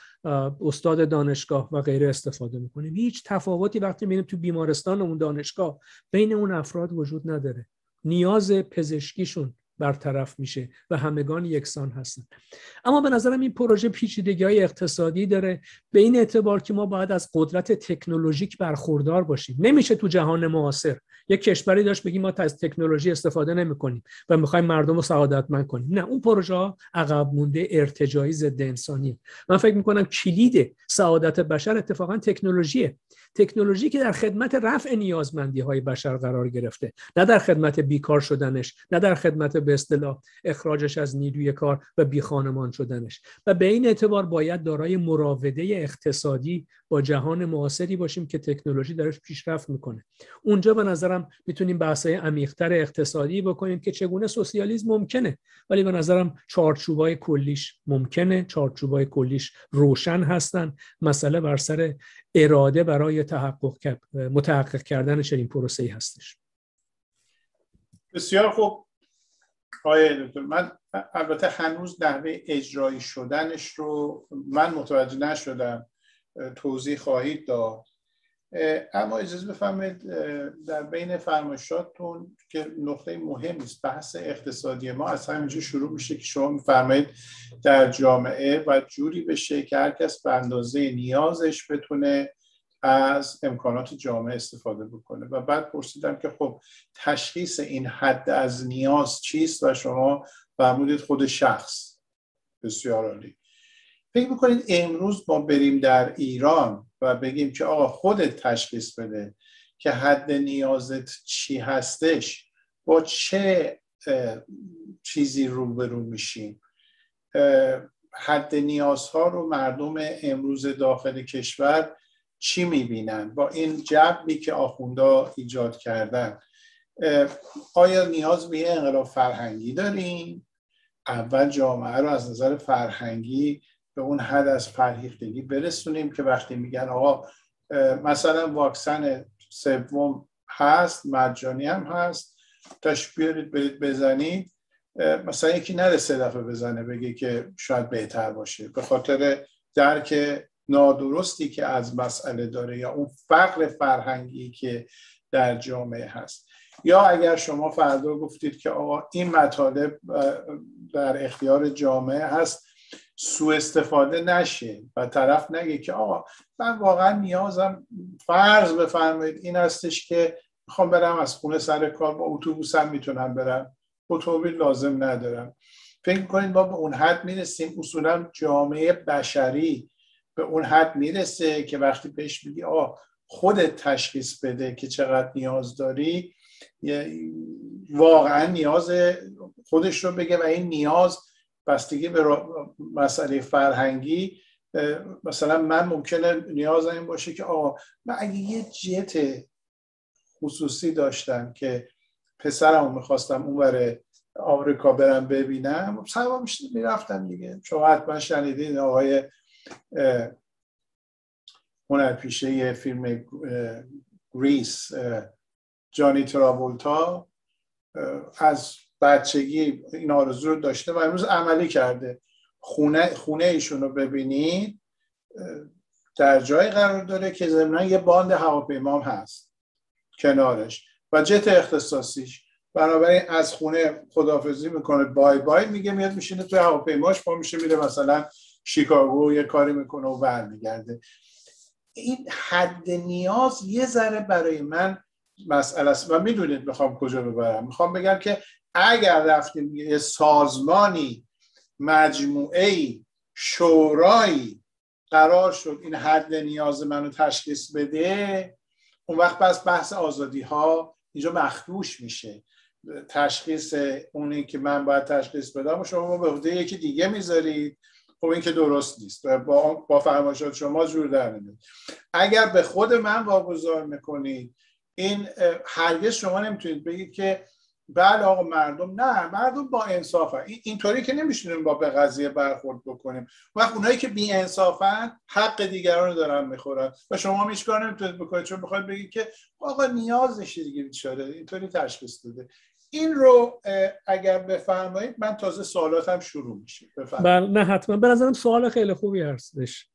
S2: استاد دانشگاه و غیره استفاده میکنیم هیچ تفاوتی وقتی میریم تو بیمارستان اون دانشگاه بین اون افراد وجود نداره نیاز پزشکیشون برطرف میشه و همگان یکسان هستند. اما به نظرم این پروژه پیچیدگی های اقتصادی داره به این اعتبار که ما باید از قدرت تکنولوژیک برخوردار باشیم نمیشه تو جهان معاصر یک کشوری داشت بگیم ما از تکنولوژی استفاده نمیکنیم و میخوایم مردم رو سعادتمند کنیم نه اون پروژه ها عقب مونده ارتجایی ضد انسانی من فکر میکنم کلید سعادت بشر اتفاقا تکنولوژیه تکنولوژی که در خدمت رفع نیازمندی های بشر قرار گرفته نه در خدمت بیکار شدنش نه در خدمت به اصطلاح اخراجش از نیروی کار و بیخانمان شدنش و به این اعتبار باید دارای مراوده اقتصادی با جهان معاصری باشیم که تکنولوژی درش پیشرفت میکنه اونجا به نظرم میتونیم بحث‌های عمیقتر اقتصادی بکنیم که چگونه سوسیالیسم ممکنه ولی به نظرم چارچوبای کلیش ممکنه چارچوبای کلیش روشن هستن مسئله بر سر اراده برای تحقق متحقق کردن چنین پروسه ای هستش
S1: بسیار خوب آقای دکتر من البته هنوز نحوه اجرایی شدنش رو من متوجه نشدم توضیح خواهید داد اما اجازه بفرمایید در بین فرمایشاتتون که نقطه مهمی است بحث اقتصادی ما از همینجا شروع میشه که شما میفرمایید در جامعه و جوری بشه که هر کس به اندازه نیازش بتونه از امکانات جامعه استفاده بکنه و بعد پرسیدم که خب تشخیص این حد از نیاز چیست و شما فرمودید خود شخص بسیار عالی فکر میکنید امروز ما بریم در ایران و بگیم که آقا خودت تشخیص بده که حد نیازت چی هستش با چه چیزی روبرو میشیم حد نیازها رو مردم امروز داخل کشور چی میبینن با این جبی که آخوندا ایجاد کردن آیا نیاز به انقلاب فرهنگی داریم اول جامعه رو از نظر فرهنگی به اون حد از فرهیختگی برسونیم که وقتی میگن آقا مثلا واکسن سوم هست مجانی هم هست تاش بیارید برید بزنید مثلا یکی نره سه دفعه بزنه بگه که شاید بهتر باشه به خاطر درک نادرستی که از مسئله داره یا اون فقر فرهنگی که در جامعه هست یا اگر شما فردا گفتید که آقا این مطالب در اختیار جامعه هست سو استفاده نشه و طرف نگه که آقا من واقعا نیازم فرض بفرمایید این هستش که میخوام برم از خونه سر کار با اتوبوسم میتونم برم اتومبیل لازم ندارم فکر کنید ما به اون حد میرسیم اصولا جامعه بشری به اون حد میرسه که وقتی بهش میگی آ خودت تشخیص بده که چقدر نیاز داری واقعا نیاز خودش رو بگه و این نیاز بستگی به مسئله فرهنگی مثلا من ممکنه نیاز این باشه که آقا من اگه یه جت خصوصی داشتم که پسرمو میخواستم اون آمریکا برم ببینم میشه میرفتم دیگه شما حتما شنیدین آقای هنرپیشه فیلم گریس جانی ترابولتا از بچگی این آرزو رو داشته و امروز عملی کرده خونه, خونه ایشون رو ببینید در جای قرار داره که ضمنا یه باند هواپیما هست کنارش و جت اختصاصیش بنابراین از خونه خدافزی میکنه بای بای میگه میاد میشینه توی هواپیماش پا میشه میره مثلا شیکاگو یه کاری میکنه و میگرده این حد نیاز یه ذره برای من مسئله است و میدونید میخوام کجا ببرم میخوام بگم که اگر رفتیم یه سازمانی مجموعه ای شورایی قرار شد این حد نیاز منو تشخیص بده اون وقت پس بحث آزادی ها اینجا مخدوش میشه تشخیص اونی که من باید تشخیص بدم و شما به عهده یکی دیگه میذارید خب این که درست نیست با, با فرمایشات شما جور در اگر به خود من واگذار میکنید این هرگز شما نمیتونید بگید که بله آقا مردم نه مردم با انصافه این اینطوری که نمیشونیم با به قضیه برخورد بکنیم و اونایی که بی انصافن حق دیگران رو دارن میخورن و شما هیچ کار نمیتونید بکنید چون میخواید بگید که آقا نیاز نشه دیگه بیچاره اینطوری تشخیص داده این رو اگر بفرمایید من تازه سوالاتم شروع میشه بفرمایید
S2: بله، نه حتما به نظرم سوال خیلی خوبی هستش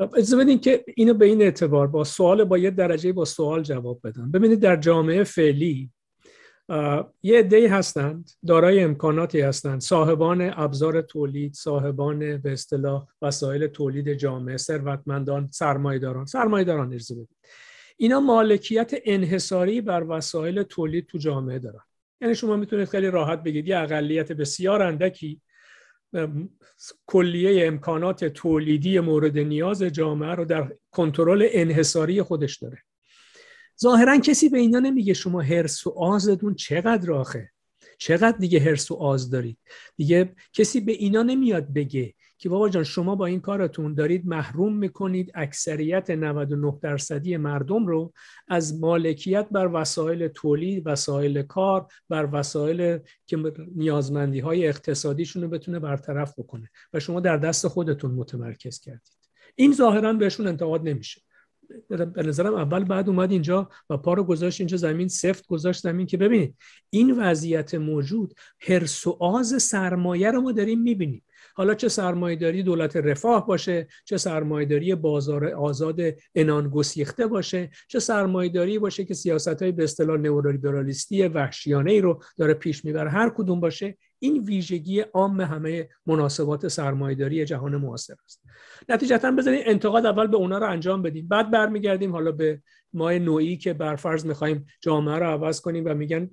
S2: اجازه بدین که اینو به این اعتبار با سوال با یه درجه با سوال جواب بدم ببینید در جامعه فعلی یه عدهای هستند دارای امکاناتی هستند صاحبان ابزار تولید صاحبان به اصطلاح وسایل تولید جامعه ثروتمندان سرمایه‌داران سرمایه‌داران ارزی اینا مالکیت انحصاری بر وسایل تولید تو جامعه دارن یعنی شما میتونید خیلی راحت بگید یه اقلیت بسیار اندکی کلیه امکانات تولیدی مورد نیاز جامعه رو در کنترل انحصاری خودش داره ظاهرا کسی به اینا نمیگه شما هرس و آزتون چقدر آخه. چقدر دیگه هرس و آز دارید دیگه کسی به اینا نمیاد بگه که بابا جان شما با این کارتون دارید محروم میکنید اکثریت 99 درصدی مردم رو از مالکیت بر وسایل تولید وسایل کار بر وسایل که نیازمندی های اقتصادیشون رو بتونه برطرف بکنه و شما در دست خودتون متمرکز کردید این ظاهرا بهشون انتقاد نمیشه به نظرم اول بعد اومد اینجا و پا رو گذاشت اینجا زمین سفت گذاشت زمین که ببینید این وضعیت موجود هر و سرمایه رو ما داریم میبینیم حالا چه سرمایهداری دولت رفاه باشه چه سرمایداری بازار آزاد انان گسیخته باشه چه سرمایهداری باشه که سیاست های به اصطلاح نئولیبرالیستی وحشیانه ای رو داره پیش میبره هر کدوم باشه این ویژگی عام همه مناسبات سرمایهداری جهان معاصر است نتیجتا بذارین انتقاد اول به اونا رو انجام بدیم بعد برمیگردیم حالا به ما نوعی که برفرض میخوایم جامعه رو عوض کنیم و میگن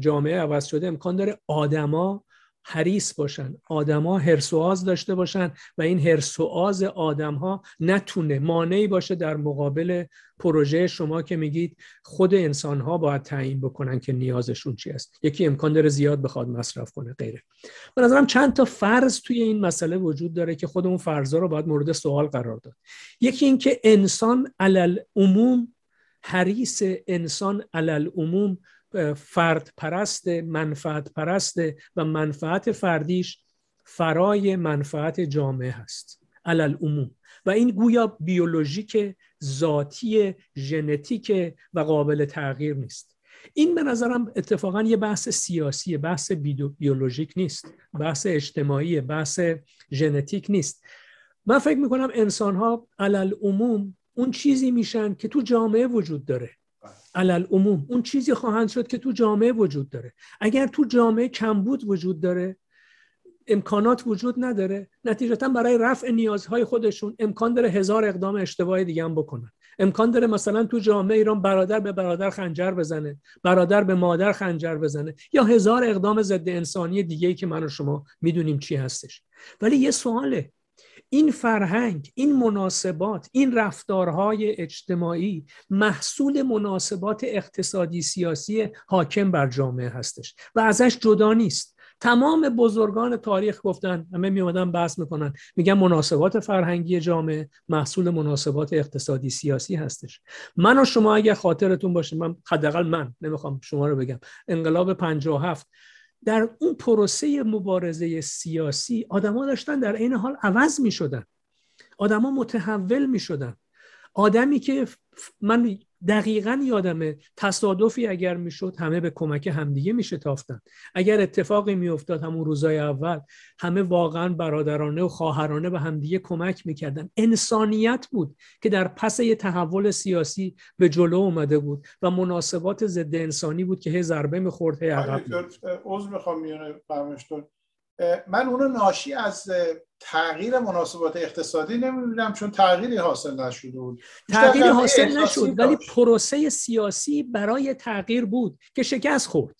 S2: جامعه عوض شده امکان داره آدما حریص باشن آدما هرس و آز داشته باشن و این هرس و آز آدم ها نتونه مانعی باشه در مقابل پروژه شما که میگید خود انسان ها باید تعیین بکنن که نیازشون چی است یکی امکان داره زیاد بخواد مصرف کنه غیره به نظرم چند تا فرض توی این مسئله وجود داره که خود اون فرضا رو باید مورد سوال قرار داد یکی اینکه انسان علل عموم حریص انسان علل عموم فرد پرست منفعت پرست و منفعت فردیش فرای منفعت جامعه هست علل عموم و این گویا بیولوژیک ذاتی ژنتیک و قابل تغییر نیست این به نظرم اتفاقا یه بحث سیاسی بحث بیولوژیک نیست بحث اجتماعی بحث ژنتیک نیست من فکر میکنم انسان ها علل عموم اون چیزی میشن که تو جامعه وجود داره علل عموم اون چیزی خواهند شد که تو جامعه وجود داره اگر تو جامعه کمبود وجود داره امکانات وجود نداره نتیجتا برای رفع نیازهای خودشون امکان داره هزار اقدام اشتباهی دیگه هم بکنن امکان داره مثلا تو جامعه ایران برادر به برادر خنجر بزنه برادر به مادر خنجر بزنه یا هزار اقدام ضد انسانی دیگه ای که من و شما میدونیم چی هستش ولی یه سواله این فرهنگ این مناسبات این رفتارهای اجتماعی محصول مناسبات اقتصادی سیاسی حاکم بر جامعه هستش و ازش جدا نیست تمام بزرگان تاریخ گفتن همه می اومدن بحث میکنن میگن مناسبات فرهنگی جامعه محصول مناسبات اقتصادی سیاسی هستش من و شما اگر خاطرتون باشه من حداقل من نمیخوام شما رو بگم انقلاب 57 در اون پروسه مبارزه سیاسی آدما داشتن در عین حال عوض می شدن آدما متحول می شدن آدمی که من دقیقا یادمه تصادفی اگر میشد همه به کمک همدیگه میشتافتن اگر اتفاقی میافتاد همون روزای اول همه واقعا برادرانه و خواهرانه به همدیگه کمک میکردن انسانیت بود که در پس یه تحول سیاسی به جلو اومده بود و مناسبات ضد انسانی بود که هی ضربه میخورد هی عقب
S1: میخوام میخوام میونه من اونو ناشی از تغییر مناسبات اقتصادی نمیدونم چون تغییری حاصل نشد بود تغییری حاصل نشد ولی
S2: پروسه سیاسی برای تغییر بود که شکست خورد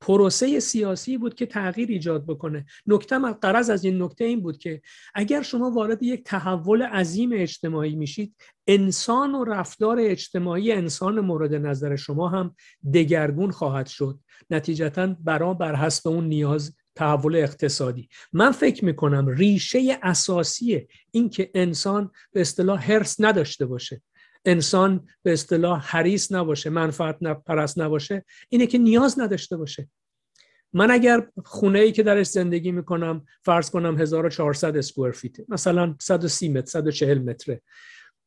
S2: پروسه سیاسی بود که تغییر ایجاد بکنه نکته من قرض از این نکته این بود که اگر شما وارد یک تحول عظیم اجتماعی میشید انسان و رفتار اجتماعی انسان مورد نظر شما هم دگرگون خواهد شد نتیجتا برا بر حسب اون نیاز تحول اقتصادی من فکر میکنم ریشه اساسی این که انسان به اصطلاح هرس نداشته باشه انسان به اصطلاح حریص نباشه منفعت پرست نباشه اینه که نیاز نداشته باشه من اگر خونه ای که درش زندگی میکنم فرض کنم 1400 اسکوئر فیت مثلا 130 متر 140 متره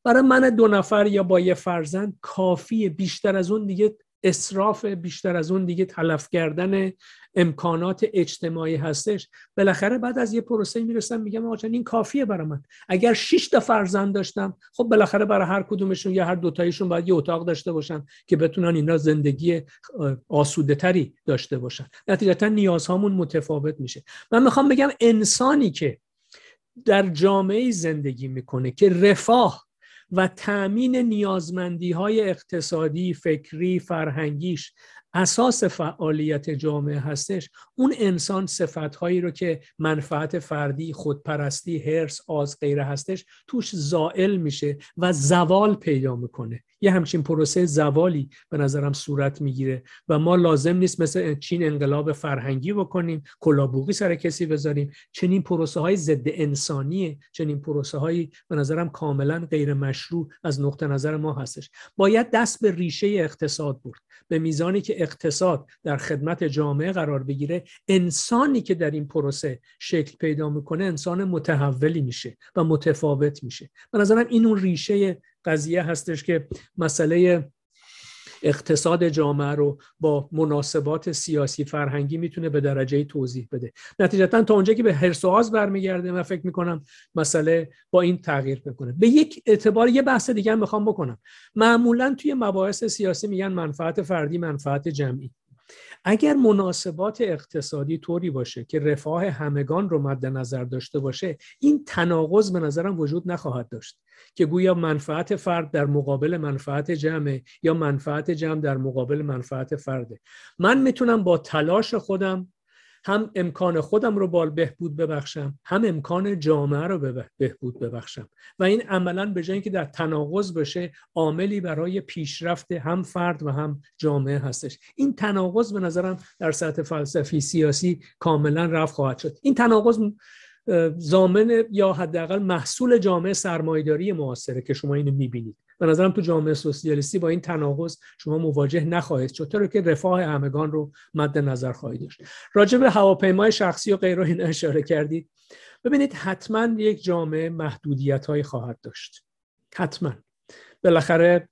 S2: برای من دو نفر یا با یه فرزند کافی بیشتر از اون دیگه اصراف بیشتر از اون دیگه تلف کردن امکانات اجتماعی هستش بالاخره بعد از یه پروسه میرسم میگم آقا این کافیه برای من اگر 6 تا فرزند داشتم خب بالاخره برای هر کدومشون یا هر دوتایشون باید یه اتاق داشته باشن که بتونن اینا زندگی آسوده تری داشته باشن نتیجتا نیازهامون متفاوت میشه من میخوام بگم انسانی که در جامعه زندگی میکنه که رفاه و تامین نیازمندی های اقتصادی، فکری، فرهنگیش اساس فعالیت جامعه هستش اون انسان صفتهایی رو که منفعت فردی خودپرستی هرس آز غیره هستش توش زائل میشه و زوال پیدا میکنه یه همچین پروسه زوالی به نظرم صورت میگیره و ما لازم نیست مثل چین انقلاب فرهنگی بکنیم کلابوقی سر کسی بذاریم چنین پروسه های ضد انسانیه چنین پروسه هایی به نظرم کاملا غیر مشروع از نقطه نظر ما هستش باید دست به ریشه اقتصاد برد به میزانی که اقتصاد در خدمت جامعه قرار بگیره انسانی که در این پروسه شکل پیدا میکنه انسان متحولی میشه و متفاوت میشه به نظرم این اون ریشه قضیه هستش که مسئله اقتصاد جامعه رو با مناسبات سیاسی فرهنگی میتونه به درجه توضیح بده نتیجتا تا اونجا که به هر و برمیگرده من فکر میکنم مسئله با این تغییر بکنه به یک اعتبار یه بحث دیگه میخوام بکنم معمولا توی مباحث سیاسی میگن منفعت فردی منفعت جمعی اگر مناسبات اقتصادی طوری باشه که رفاه همگان رو مد نظر داشته باشه این تناقض به نظرم وجود نخواهد داشت که گویا منفعت فرد در مقابل منفعت جمع یا منفعت جمع در مقابل منفعت فرده من میتونم با تلاش خودم هم امکان خودم رو بال بهبود ببخشم هم امکان جامعه رو بهبود ببخشم و این عملا به جای اینکه در تناقض بشه عاملی برای پیشرفت هم فرد و هم جامعه هستش این تناقض به نظرم در سطح فلسفی سیاسی کاملا رفع خواهد شد این تناقض زامن یا حداقل محصول جامعه سرمایداری معاصره که شما اینو میبینید به نظرم تو جامعه سوسیالیستی با این تناقض شما مواجه نخواهید شد چطور که رفاه همگان رو مد نظر خواهید داشت راجع به هواپیمای شخصی و غیره این اشاره کردید ببینید حتما یک جامعه محدودیت خواهد داشت حتما بالاخره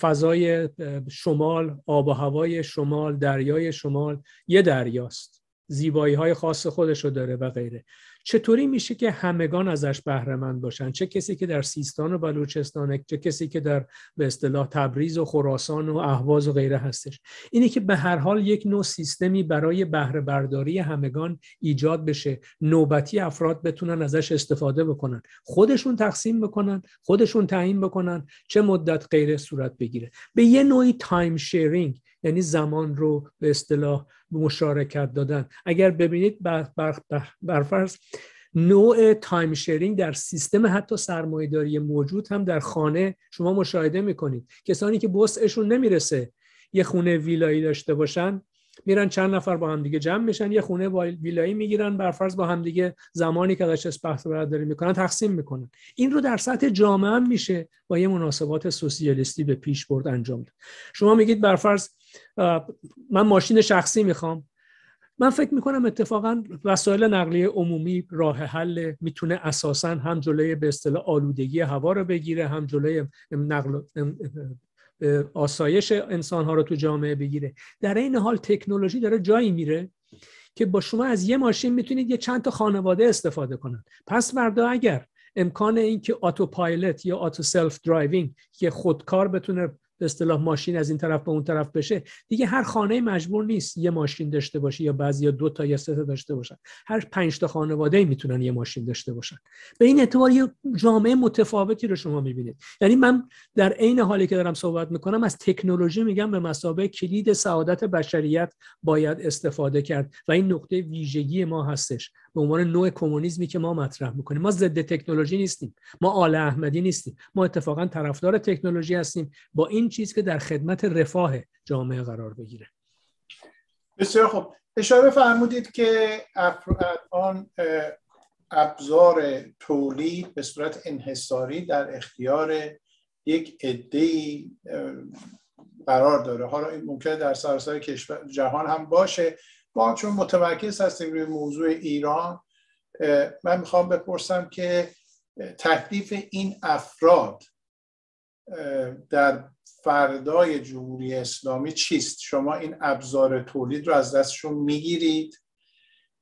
S2: فضای شمال آب و هوای شمال دریای شمال یه دریاست زیبایی های خاص خودش رو داره و غیره چطوری میشه که همگان ازش بهرهمند باشن چه کسی که در سیستان و بلوچستان چه کسی که در به اصطلاح تبریز و خراسان و اهواز و غیره هستش اینه که به هر حال یک نوع سیستمی برای بهره برداری همگان ایجاد بشه نوبتی افراد بتونن ازش استفاده بکنن خودشون تقسیم بکنن خودشون تعیین بکنن چه مدت غیره صورت بگیره به یه نوعی تایم شیرینگ یعنی زمان رو به اصطلاح مشارکت دادن اگر ببینید برفرض نوع تایم شیرینگ در سیستم حتی سرمایهداری موجود هم در خانه شما مشاهده میکنید کسانی که بسشون نمیرسه یه خونه ویلایی داشته باشن میرن چند نفر با هم دیگه جمع میشن یه خونه ویلایی میگیرن برفرض با هم دیگه زمانی که داشت بحث برداری میکنن تقسیم میکنن این رو در سطح جامعه هم میشه با یه مناسبات سوسیالیستی به پیش برد انجام شما میگید برفرض من ماشین شخصی میخوام من فکر میکنم اتفاقا وسایل نقلیه عمومی راه حل میتونه اساسا هم جلوی به اصطلاح آلودگی هوا رو بگیره هم جلوی نقل آسایش انسان ها رو تو جامعه بگیره در این حال تکنولوژی داره جایی میره که با شما از یه ماشین میتونید یه چند تا خانواده استفاده کنن پس مردا اگر امکان این که آتو پایلت یا آتو سلف درایوینگ که خودکار بتونه به اصطلاح ماشین از این طرف به اون طرف بشه دیگه هر خانه مجبور نیست یه ماشین داشته باشه یا بعضی یا دو تا یا سه تا داشته باشن هر پنج تا خانواده میتونن یه ماشین داشته باشن به این اعتبار یه جامعه متفاوتی رو شما میبینید یعنی من در عین حالی که دارم صحبت میکنم از تکنولوژی میگم به مسابقه کلید سعادت بشریت باید استفاده کرد و این نقطه ویژگی ما هستش به عنوان نوع کمونیسمی که ما مطرح میکنیم ما ضد تکنولوژی نیستیم ما آل احمدی نیستیم ما اتفاقا طرفدار تکنولوژی هستیم با این این چیز که در خدمت رفاه جامعه قرار
S1: بگیره بسیار خوب اشاره فرمودید که آن ابزار تولید به صورت انحصاری در اختیار یک عده قرار داره حالا این ممکنه در سراسر کشور جهان هم باشه ما چون متمرکز هستیم روی موضوع ایران من میخوام بپرسم که تکلیف این افراد در فردای جمهوری اسلامی چیست شما این ابزار تولید رو از دستشون میگیرید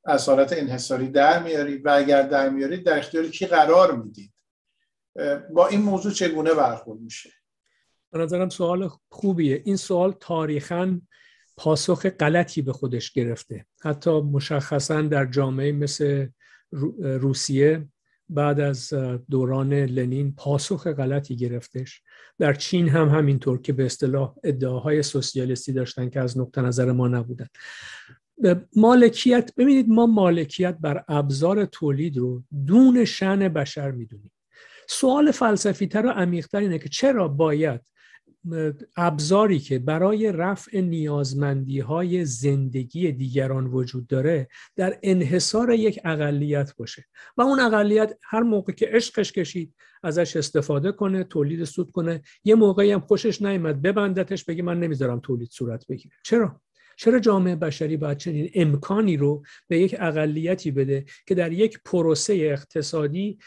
S1: از حالت انحصاری در میارید و اگر در میارید در اختیار کی قرار میدید با این موضوع چگونه برخورد میشه
S2: به نظرم سوال خوبیه این سوال تاریخا پاسخ غلطی به خودش گرفته حتی مشخصا در جامعه مثل روسیه بعد از دوران لنین پاسخ غلطی گرفتش در چین هم همینطور که به اصطلاح ادعاهای سوسیالیستی داشتن که از نقطه نظر ما نبودن مالکیت ببینید ما مالکیت بر ابزار تولید رو دون شن بشر میدونیم سوال فلسفی تر و عمیقتر اینه که چرا باید ابزاری که برای رفع نیازمندی های زندگی دیگران وجود داره در انحصار یک اقلیت باشه و اون اقلیت هر موقع که عشقش کشید ازش استفاده کنه تولید سود کنه یه موقعی هم خوشش نیامد ببندتش بگه من نمیذارم تولید صورت بگیره چرا چرا جامعه بشری باید چنین امکانی رو به یک اقلیتی بده که در یک پروسه اقتصادی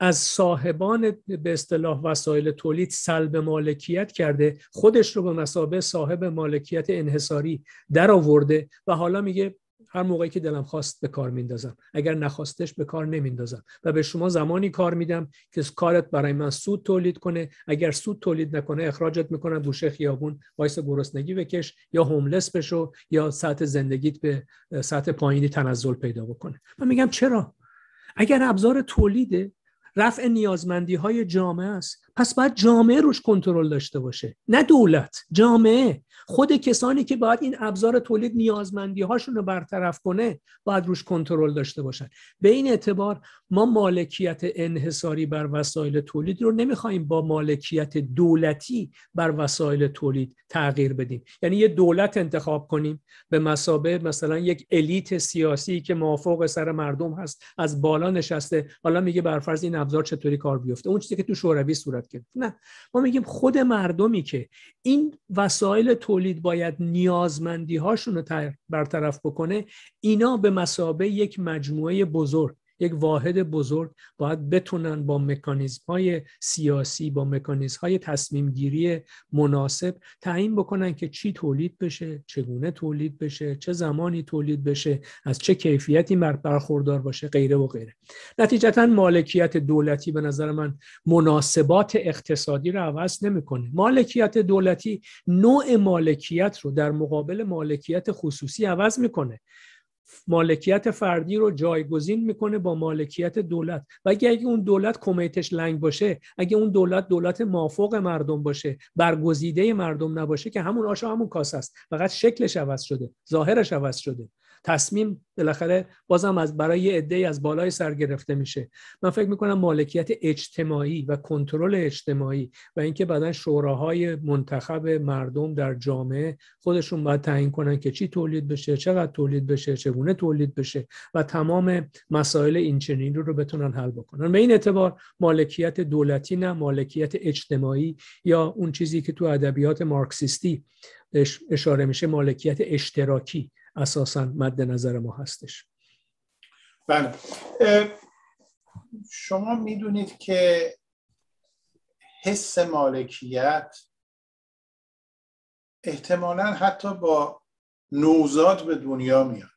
S2: از صاحبان به اصطلاح وسایل تولید سلب مالکیت کرده خودش رو به مسابه صاحب مالکیت انحصاری در آورده و حالا میگه هر موقعی که دلم خواست به کار میندازم اگر نخواستش به کار نمیندازم و به شما زمانی کار میدم که کارت برای من سود تولید کنه اگر سود تولید نکنه اخراجت میکنم گوشه خیابون باعث گرسنگی بکش یا هوملس بشو یا سطح زندگیت به سطح پایینی تنزل پیدا بکنه من میگم چرا اگر ابزار تولیده رفع نیازمندی های جامعه است پس باید جامعه روش کنترل داشته باشه نه دولت جامعه خود کسانی که باید این ابزار تولید نیازمندی هاشون رو برطرف کنه باید روش کنترل داشته باشن به این اعتبار ما مالکیت انحصاری بر وسایل تولید رو نمیخوایم با مالکیت دولتی بر وسایل تولید تغییر بدیم یعنی یه دولت انتخاب کنیم به مسابه مثلا یک الیت سیاسی که موافق سر مردم هست از بالا نشسته حالا میگه برفرض این ابزار چطوری کار بیفته اون چیزی که تو شوروی صورت نه ما میگیم خود مردمی که این وسایل تولید باید نیازمندی هاشون رو برطرف بکنه اینا به مسابه یک مجموعه بزرگ یک واحد بزرگ باید بتونن با مکانیزم های سیاسی با مکانیزم های تصمیم گیری مناسب تعیین بکنن که چی تولید بشه چگونه تولید بشه چه زمانی تولید بشه از چه کیفیتی برخوردار باشه غیره و غیره نتیجتا مالکیت دولتی به نظر من مناسبات اقتصادی رو عوض نمیکنه مالکیت دولتی نوع مالکیت رو در مقابل مالکیت خصوصی عوض میکنه مالکیت فردی رو جایگزین میکنه با مالکیت دولت و اگه, اگه اون دولت کمیتش لنگ باشه اگه اون دولت دولت مافوق مردم باشه برگزیده مردم نباشه که همون آشا همون کاس است فقط شکلش عوض شده ظاهرش عوض شده تصمیم بالاخره بازم از برای عده‌ای از بالای سر گرفته میشه من فکر میکنم مالکیت اجتماعی و کنترل اجتماعی و اینکه بعدا شوراهای منتخب مردم در جامعه خودشون باید تعیین کنن که چی تولید بشه چقدر تولید بشه چگونه تولید بشه و تمام مسائل اینچنین رو رو بتونن حل بکنن به این اعتبار مالکیت دولتی نه مالکیت اجتماعی یا اون چیزی که تو ادبیات مارکسیستی اشاره میشه مالکیت اشتراکی اساسا مد نظر ما هستش
S1: بله شما میدونید که حس مالکیت احتمالا حتی با نوزاد به دنیا میاد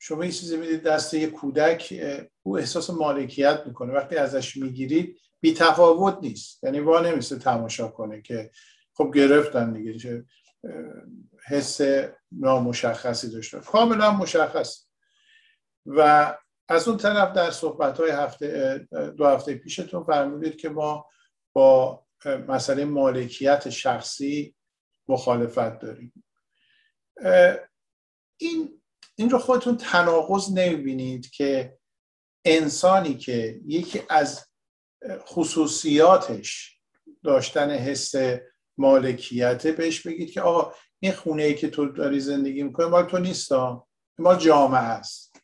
S1: شما یه چیزی میدید دست یه کودک او احساس مالکیت میکنه وقتی ازش میگیرید بی تفاوت نیست یعنی وا نمیسته تماشا کنه که خب گرفتن دیگه حس نامشخصی داشت. کاملا مشخص و از اون طرف در صحبت های هفته دو هفته پیشتون فرمودید که ما با مسئله مالکیت شخصی مخالفت داریم این این رو خودتون تناقض نمیبینید که انسانی که یکی از خصوصیاتش داشتن حس مالکیت بهش بگید که آقا این خونه ای که تو داری زندگی میکنی مال تو نیست مال جامعه است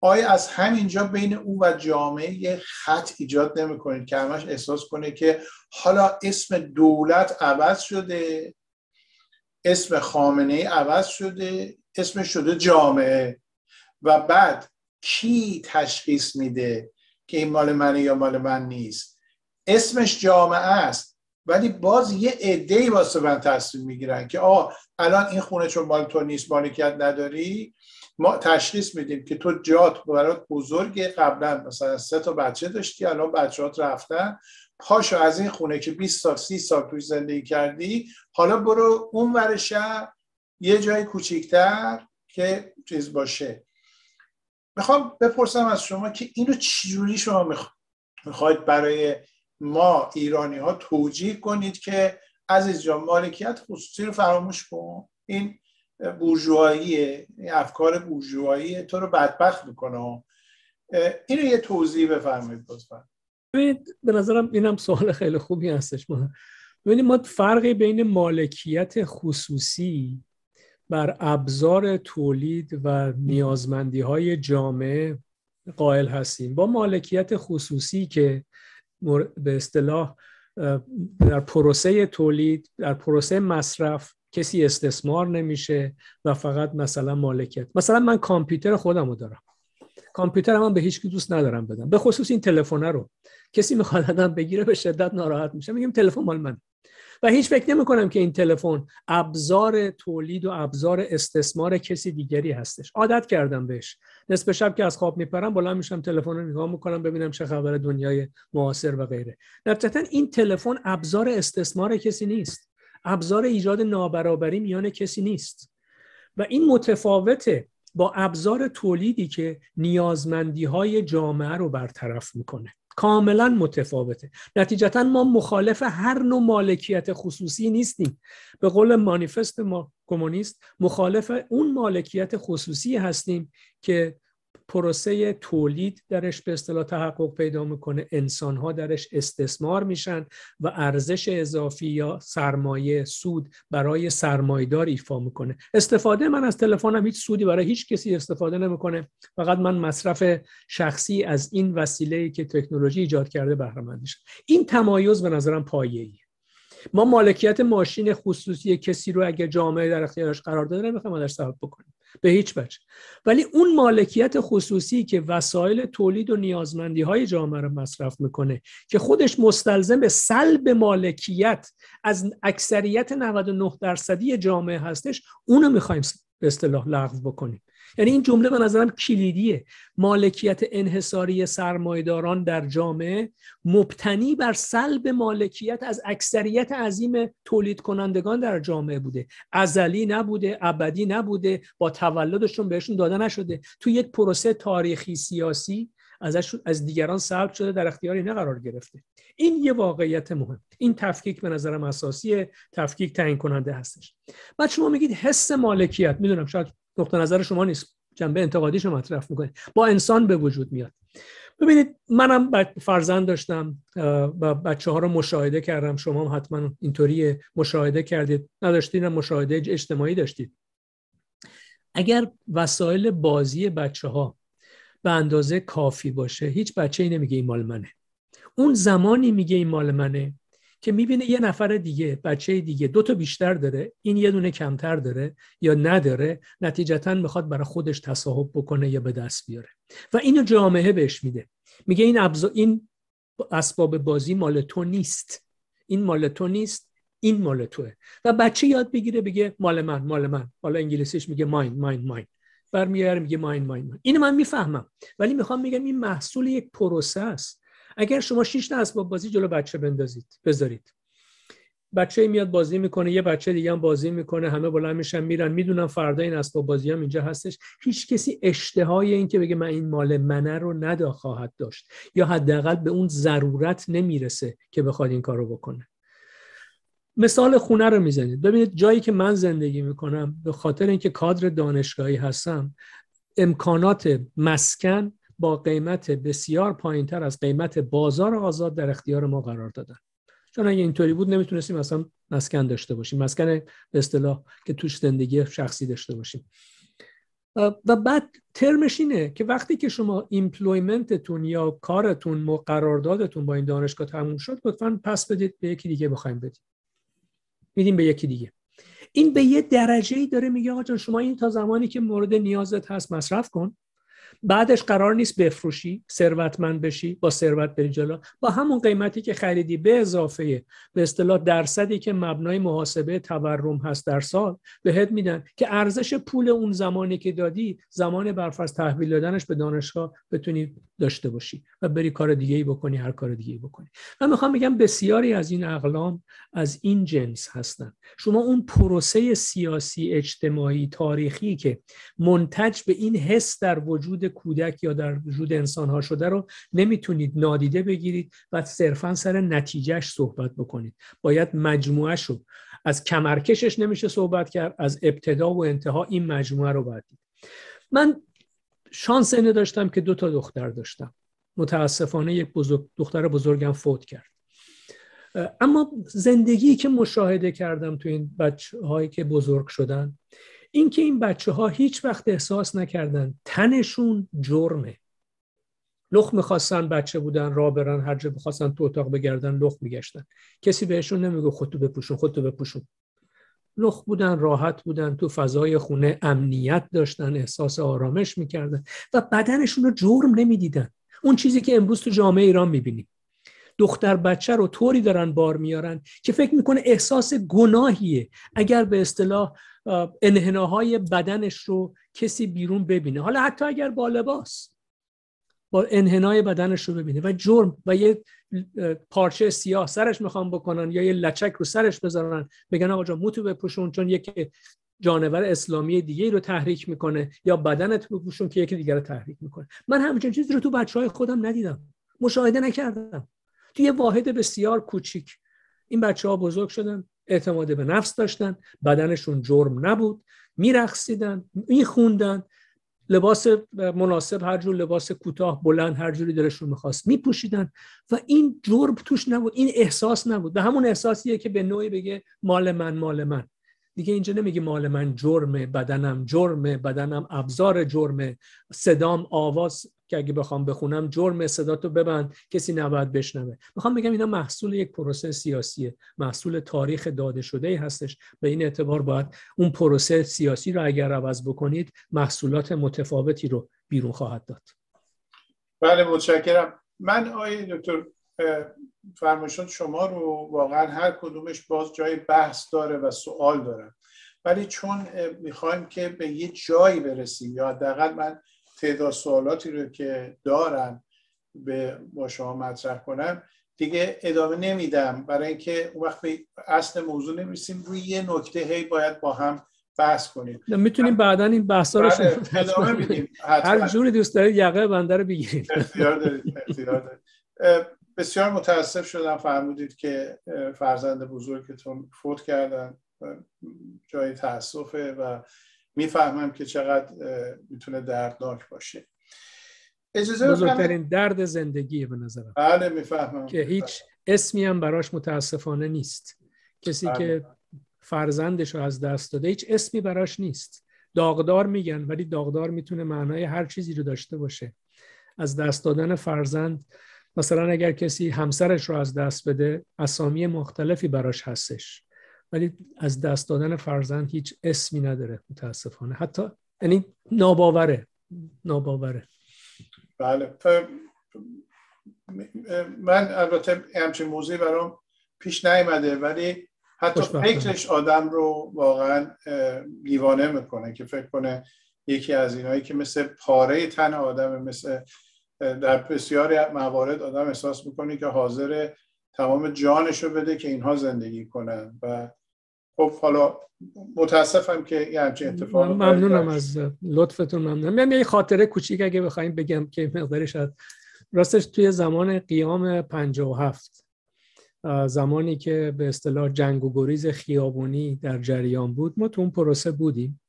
S1: آیا از همینجا بین او و جامعه یه خط ایجاد نمیکنید که همش احساس کنه که حالا اسم دولت عوض شده اسم خامنه ای عوض شده اسم شده جامعه و بعد کی تشخیص میده که این مال منه یا مال من نیست اسمش جامعه است ولی باز یه ای واسه من تصمیم میگیرن که آه الان این خونه چون مال تو نیست مالکیت نداری ما تشخیص میدیم که تو جات برات بزرگه قبلا مثلا سه تا بچه داشتی الان بچهات رفتن پاشو از این خونه که 20 سال 30 سال توی زندگی کردی حالا برو اون ور شهر یه جای کوچیکتر که چیز باشه میخوام بپرسم از شما که اینو چجوری شما میخواید برای ما ایرانی ها توجیه کنید که عزیز جان مالکیت خصوصی رو فراموش کن این بورژوایی افکار بورژوایی تو رو بدبخت میکنه این رو یه توضیح بفرمایید لطفا
S2: به نظرم اینم سوال خیلی خوبی هستش ما ببینید ما فرقی بین مالکیت خصوصی بر ابزار تولید و نیازمندی های جامعه قائل هستیم با مالکیت خصوصی که به اصطلاح در پروسه تولید در پروسه مصرف کسی استثمار نمیشه و فقط مثلا مالکیت مثلا من کامپیوتر خودم دارم کامپیوتر من به هیچ دوست ندارم بدم به خصوص این تلفن رو کسی میخواد بگیره به شدت ناراحت میشه میگم تلفن مال من و هیچ فکر نمی کنم که این تلفن ابزار تولید و ابزار استثمار کسی دیگری هستش عادت کردم بهش نصف شب که از خواب میپرم بالا میشم تلفن رو نگاه میکنم ببینم چه خبر دنیای معاصر و غیره نتیجتا این تلفن ابزار استثمار کسی نیست ابزار ایجاد نابرابری میان کسی نیست و این متفاوته با ابزار تولیدی که نیازمندی های جامعه رو برطرف میکنه کاملا متفاوته نتیجتا ما مخالف هر نوع مالکیت خصوصی نیستیم به قول مانیفست ما کمونیست مخالف اون مالکیت خصوصی هستیم که پروسه تولید درش به اصطلاح تحقق پیدا میکنه انسان ها درش استثمار میشن و ارزش اضافی یا سرمایه سود برای سرمایدار ایفا میکنه استفاده من از تلفنم هیچ سودی برای هیچ کسی استفاده نمیکنه فقط من مصرف شخصی از این وسیله که تکنولوژی ایجاد کرده بهره مند میشم این تمایز به نظرم پایه‌ایه ما مالکیت ماشین خصوصی کسی رو اگه جامعه در اختیارش قرار داده نمیخوایم ازش سبب بکنیم به هیچ وجه ولی اون مالکیت خصوصی که وسایل تولید و نیازمندی های جامعه رو مصرف میکنه که خودش مستلزم به سلب مالکیت از اکثریت 99 درصدی جامعه هستش اونو میخوایم به اصطلاح لغو بکنیم یعنی این جمله به نظرم کلیدیه مالکیت انحصاری سرمایداران در جامعه مبتنی بر سلب مالکیت از اکثریت عظیم تولید کنندگان در جامعه بوده ازلی نبوده ابدی نبوده با تولدشون بهشون داده نشده تو یک پروسه تاریخی سیاسی ازشون از دیگران سلب شده در اختیاری نه قرار گرفته این یه واقعیت مهم این تفکیک به نظرم اساسی تفکیک تعیین کننده هستش بعد شما میگید حس مالکیت میدونم شاید نقطه نظر شما نیست جنبه انتقادیش رو مطرح میکنید با انسان به وجود میاد ببینید منم فرزند داشتم و بچه ها رو مشاهده کردم شما هم حتما اینطوری مشاهده کردید نداشتین مشاهده اجتماعی داشتید اگر وسایل بازی بچه ها به اندازه کافی باشه هیچ بچه ای نمیگه این مال منه اون زمانی میگه این مال منه که میبینه یه نفر دیگه بچه دیگه دو تا بیشتر داره این یه دونه کمتر داره یا نداره نتیجتا میخواد برای خودش تصاحب بکنه یا به دست بیاره و اینو جامعه بهش میده میگه این ابزار این اسباب بازی مال تو نیست این مال تو نیست این مال توه و بچه یاد بگیره بگه مال من مال من حالا انگلیسیش میگه ماین ماین ماین برمیگره میگه ماین ماین ماین اینو من میفهمم ولی میخوام میگم این محصول یک پروسه است اگر شما شش تا اسباب بازی جلو بچه بندازید بذارید بچه میاد بازی میکنه یه بچه دیگه هم بازی میکنه همه بلند میشن میرن میدونن فردا این اسباب بازی هم اینجا هستش هیچ کسی اشتهای این که بگه من این مال منه رو ندا خواهد داشت یا حداقل به اون ضرورت نمیرسه که بخواد این کارو بکنه مثال خونه رو میزنید ببینید جایی که من زندگی میکنم به خاطر اینکه کادر دانشگاهی هستم امکانات مسکن با قیمت بسیار پایین تر از قیمت بازار آزاد در اختیار ما قرار دادن چون اگه اینطوری بود نمیتونستیم اصلا مسکن داشته باشیم مسکن به اصطلاح که توش زندگی شخصی داشته باشیم و بعد ترمش اینه که وقتی که شما ایمپلویمنتتون یا کارتون و قراردادتون با این دانشگاه تموم شد لطفا پس بدید به یکی دیگه بخوایم بدید میدیم به یکی دیگه این به یه درجه ای داره میگه آقا شما این تا زمانی که مورد نیازت هست مصرف کن بعدش قرار نیست بفروشی ثروتمند بشی با ثروت بری جلو با همون قیمتی که خریدی به اضافه به اصطلاح درصدی که مبنای محاسبه تورم هست در سال بهت میدن که ارزش پول اون زمانی که دادی زمان برفرض تحویل دادنش به دانشگاه بتونی داشته باشی و بری کار دیگه ای بکنی هر کار دیگه ای بکنی من میخوام بگم بسیاری از این اقلام از این جنس هستن شما اون پروسه سیاسی اجتماعی تاریخی که منتج به این حس در وجود وجود کودک یا در وجود انسان ها شده رو نمیتونید نادیده بگیرید و صرفا سر نتیجهش صحبت بکنید باید مجموعه رو از کمرکشش نمیشه صحبت کرد از ابتدا و انتها این مجموعه رو باید من شانس اینه داشتم که دو تا دختر داشتم متاسفانه یک بزرگ دختر بزرگم فوت کرد اما زندگی که مشاهده کردم تو این بچه هایی که بزرگ شدن اینکه این بچه ها هیچ وقت احساس نکردن تنشون جرمه لخ میخواستن بچه بودن را برن هر جا میخواستن تو اتاق بگردن لخ میگشتن کسی بهشون نمیگو خودتو بپوشون خودتو بپوشون لخ بودن راحت بودن تو فضای خونه امنیت داشتن احساس آرامش میکردن و بدنشون رو جرم نمیدیدن اون چیزی که امروز تو جامعه ایران میبینیم دختر بچه رو طوری دارن بار میارن که فکر میکنه احساس گناهیه اگر به اصطلاح انحناهای بدنش رو کسی بیرون ببینه حالا حتی اگر با لباس با انحنای بدنش رو ببینه و جرم و یه پارچه سیاه سرش میخوام بکنن یا یه لچک رو سرش بذارن بگن آقا جان موتو بپوشون چون یک جانور اسلامی دیگه رو تحریک میکنه یا بدنت بپوشون که یکی دیگر رو تحریک میکنه من همچین چیزی رو تو بچه های خودم ندیدم مشاهده نکردم توی واحد بسیار کوچیک این بچه ها بزرگ شدن اعتماد به نفس داشتن بدنشون جرم نبود میرخصیدن میخوندن لباس مناسب هر جور لباس کوتاه بلند هر جوری دلشون میخواست میپوشیدن و این جرم توش نبود این احساس نبود به همون احساسیه که به نوعی بگه مال من مال من دیگه اینجا نمیگه مال من جرمه بدنم جرمه بدنم ابزار جرمه صدام آواز که اگه بخوام بخونم جرم صداتو رو ببند کسی نباید بشنوه میخوام بگم اینا محصول یک پروسه سیاسیه محصول تاریخ داده شده ای هستش به این اعتبار باید اون پروسه سیاسی رو اگر عوض بکنید محصولات متفاوتی رو بیرون خواهد داد
S1: بله متشکرم من آقای دکتر فرمایشات شما رو واقعا هر کدومش باز جای بحث داره و سوال دارم ولی چون میخوایم که به یه جایی برسیم یا من تعداد سوالاتی رو که دارن به با شما مطرح کنم دیگه ادامه نمیدم برای اینکه اون وقت به اصل موضوع نمیرسیم روی یه نکته هی باید با هم بحث کنیم
S2: میتونیم بعدا این بحثا رو هر جوری دوست دارید یقه بنده رو بگیرید
S1: بسیار متاسف شدم فرمودید که فرزند بزرگتون فوت کردن جای تاسفه و میفهمم که چقدر میتونه دردناک باشه اجازه بزرگترین
S2: درد زندگیه به نظرم بله
S1: میفهمم که
S2: هیچ اسمی هم براش متاسفانه نیست کسی بله. که فرزندش رو از دست داده هیچ اسمی براش نیست داغدار میگن ولی داغدار میتونه معنای هر چیزی رو داشته باشه از دست دادن فرزند مثلا اگر کسی همسرش رو از دست بده اسامی مختلفی براش هستش ولی از دست دادن فرزند هیچ اسمی نداره متاسفانه حتی یعنی ناباوره ناباوره
S1: بله من البته همچین موضوعی برام پیش نیامده ولی حتی فکرش آدم رو واقعا دیوانه میکنه که فکر کنه یکی از اینایی که مثل پاره تن آدم مثل در بسیاری موارد آدم احساس میکنه که حاضر تمام جانش رو بده که اینها زندگی کنن و خب حالا متاسفم که یه همچین اتفاق ممنونم از
S2: لطفتون ممنونم یه خاطره کوچیک اگه بخوایم بگم که مقداری شد راستش توی زمان قیام 57 زمانی که به اصطلاح جنگ و گریز خیابونی در جریان بود ما تو اون پروسه بودیم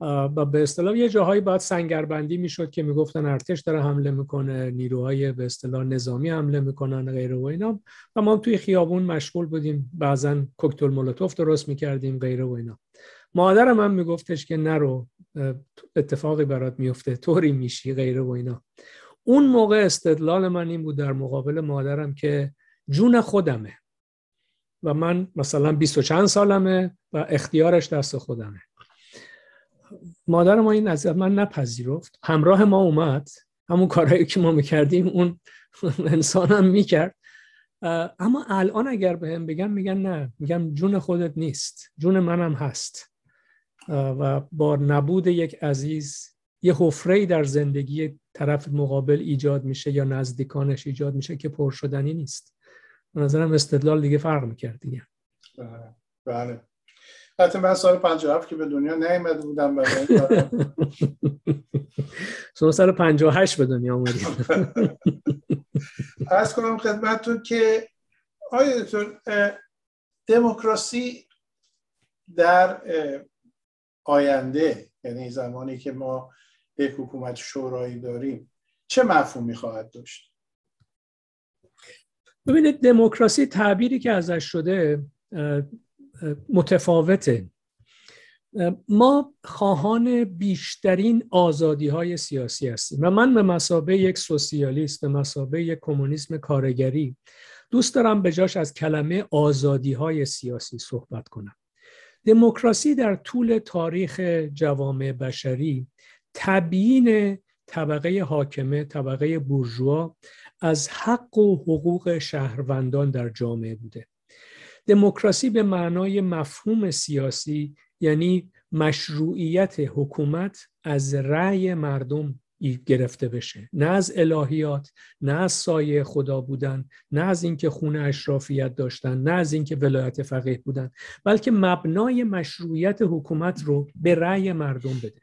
S2: و به اصطلاح یه جاهایی باید سنگربندی میشد که میگفتن ارتش داره حمله میکنه نیروهای به اصطلاح نظامی حمله میکنن غیر و اینا و ما توی خیابون مشغول بودیم بعضا کوکتل مولوتوف درست میکردیم غیر و اینا مادرم هم میگفتش که نرو اتفاقی برات میفته طوری میشی غیر و اینا اون موقع استدلال من این بود در مقابل مادرم که جون خودمه و من مثلا 20 چند سالمه و اختیارش دست خودمه مادر ما این از من نپذیرفت همراه ما اومد همون کارهایی که ما میکردیم اون انسانم میکرد اما الان اگر به هم بگم میگن نه میگم جون خودت نیست جون منم هست و با نبود یک عزیز یه حفره در زندگی طرف مقابل ایجاد میشه یا نزدیکانش ایجاد میشه که پرشدنی نیست به نظرم استدلال دیگه فرق میکرد دیگه
S1: بله, بله. حتی من سال 57 که به دنیا نیمده بودم برای
S2: شما سال 58 به دنیا آمدید
S1: از کنم خدمتتون که آیا دموکراسی در آینده یعنی زمانی که ما یک حکومت شورایی داریم چه مفهومی خواهد داشت ببینید
S2: دموکراسی تعبیری که ازش شده متفاوته ما خواهان بیشترین آزادی های سیاسی هستیم و من به مسابه یک سوسیالیست به مسابه یک کمونیسم کارگری دوست دارم به جاش از کلمه آزادی های سیاسی صحبت کنم دموکراسی در طول تاریخ جوامع بشری تبیین طبقه حاکمه طبقه بورژوا از حق و حقوق شهروندان در جامعه بوده دموکراسی به معنای مفهوم سیاسی یعنی مشروعیت حکومت از رأی مردم گرفته بشه نه از الهیات نه از سایه خدا بودن نه از اینکه خونه اشرافیت داشتن نه از اینکه ولایت فقیه بودن بلکه مبنای مشروعیت حکومت رو به رأی مردم بده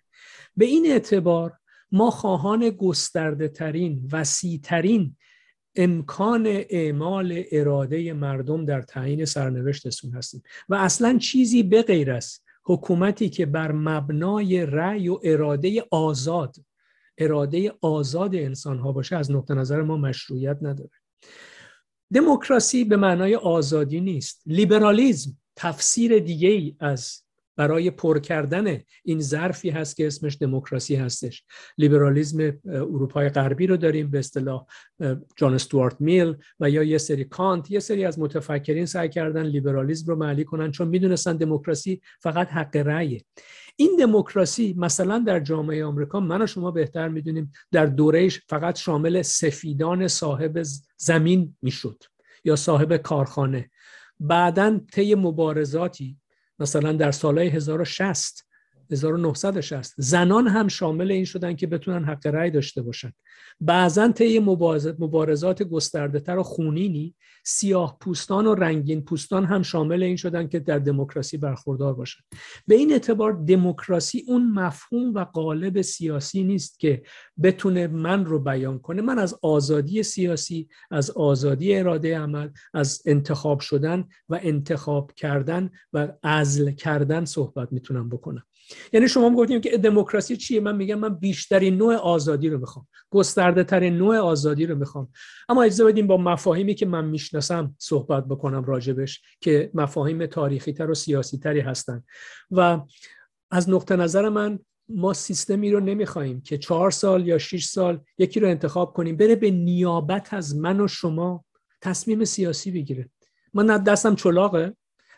S2: به این اعتبار ما خواهان گسترده ترین وسیع ترین امکان اعمال اراده مردم در تعیین سرنوشتشون هستیم و اصلا چیزی به غیر از حکومتی که بر مبنای رأی و اراده آزاد اراده آزاد انسان ها باشه از نقطه نظر ما مشروعیت نداره دموکراسی به معنای آزادی نیست لیبرالیزم تفسیر دیگه ای از برای پر کردن این ظرفی هست که اسمش دموکراسی هستش لیبرالیزم اروپای غربی رو داریم به اصطلاح جان استوارت میل و یا یه سری کانت یه سری از متفکرین سعی کردن لیبرالیزم رو معلی کنن چون میدونستن دموکراسی فقط حق رأیه این دموکراسی مثلا در جامعه آمریکا من و شما بهتر میدونیم در دورهش فقط شامل سفیدان صاحب زمین میشد یا صاحب کارخانه بعدا طی مبارزاتی مثلا در سالهای 1060 1960 زنان هم شامل این شدن که بتونن حق رأی داشته باشن بعضا طی مبارزات گسترده تر و خونینی سیاه پوستان و رنگین پوستان هم شامل این شدن که در دموکراسی برخوردار باشن به این اعتبار دموکراسی اون مفهوم و قالب سیاسی نیست که بتونه من رو بیان کنه من از آزادی سیاسی از آزادی اراده عمل از انتخاب شدن و انتخاب کردن و عزل کردن صحبت میتونم بکنم یعنی شما گفتیم که دموکراسی چیه من میگم من بیشترین نوع آزادی رو میخوام گسترده ترین نوع آزادی رو میخوام اما اجازه بدیم با مفاهیمی که من میشناسم صحبت بکنم راجبش که مفاهیم تاریخی تر و سیاسی تری هستن و از نقطه نظر من ما سیستمی رو نمیخوایم که چهار سال یا شش سال یکی رو انتخاب کنیم بره به نیابت از من و شما تصمیم سیاسی بگیره من دستم چلاقه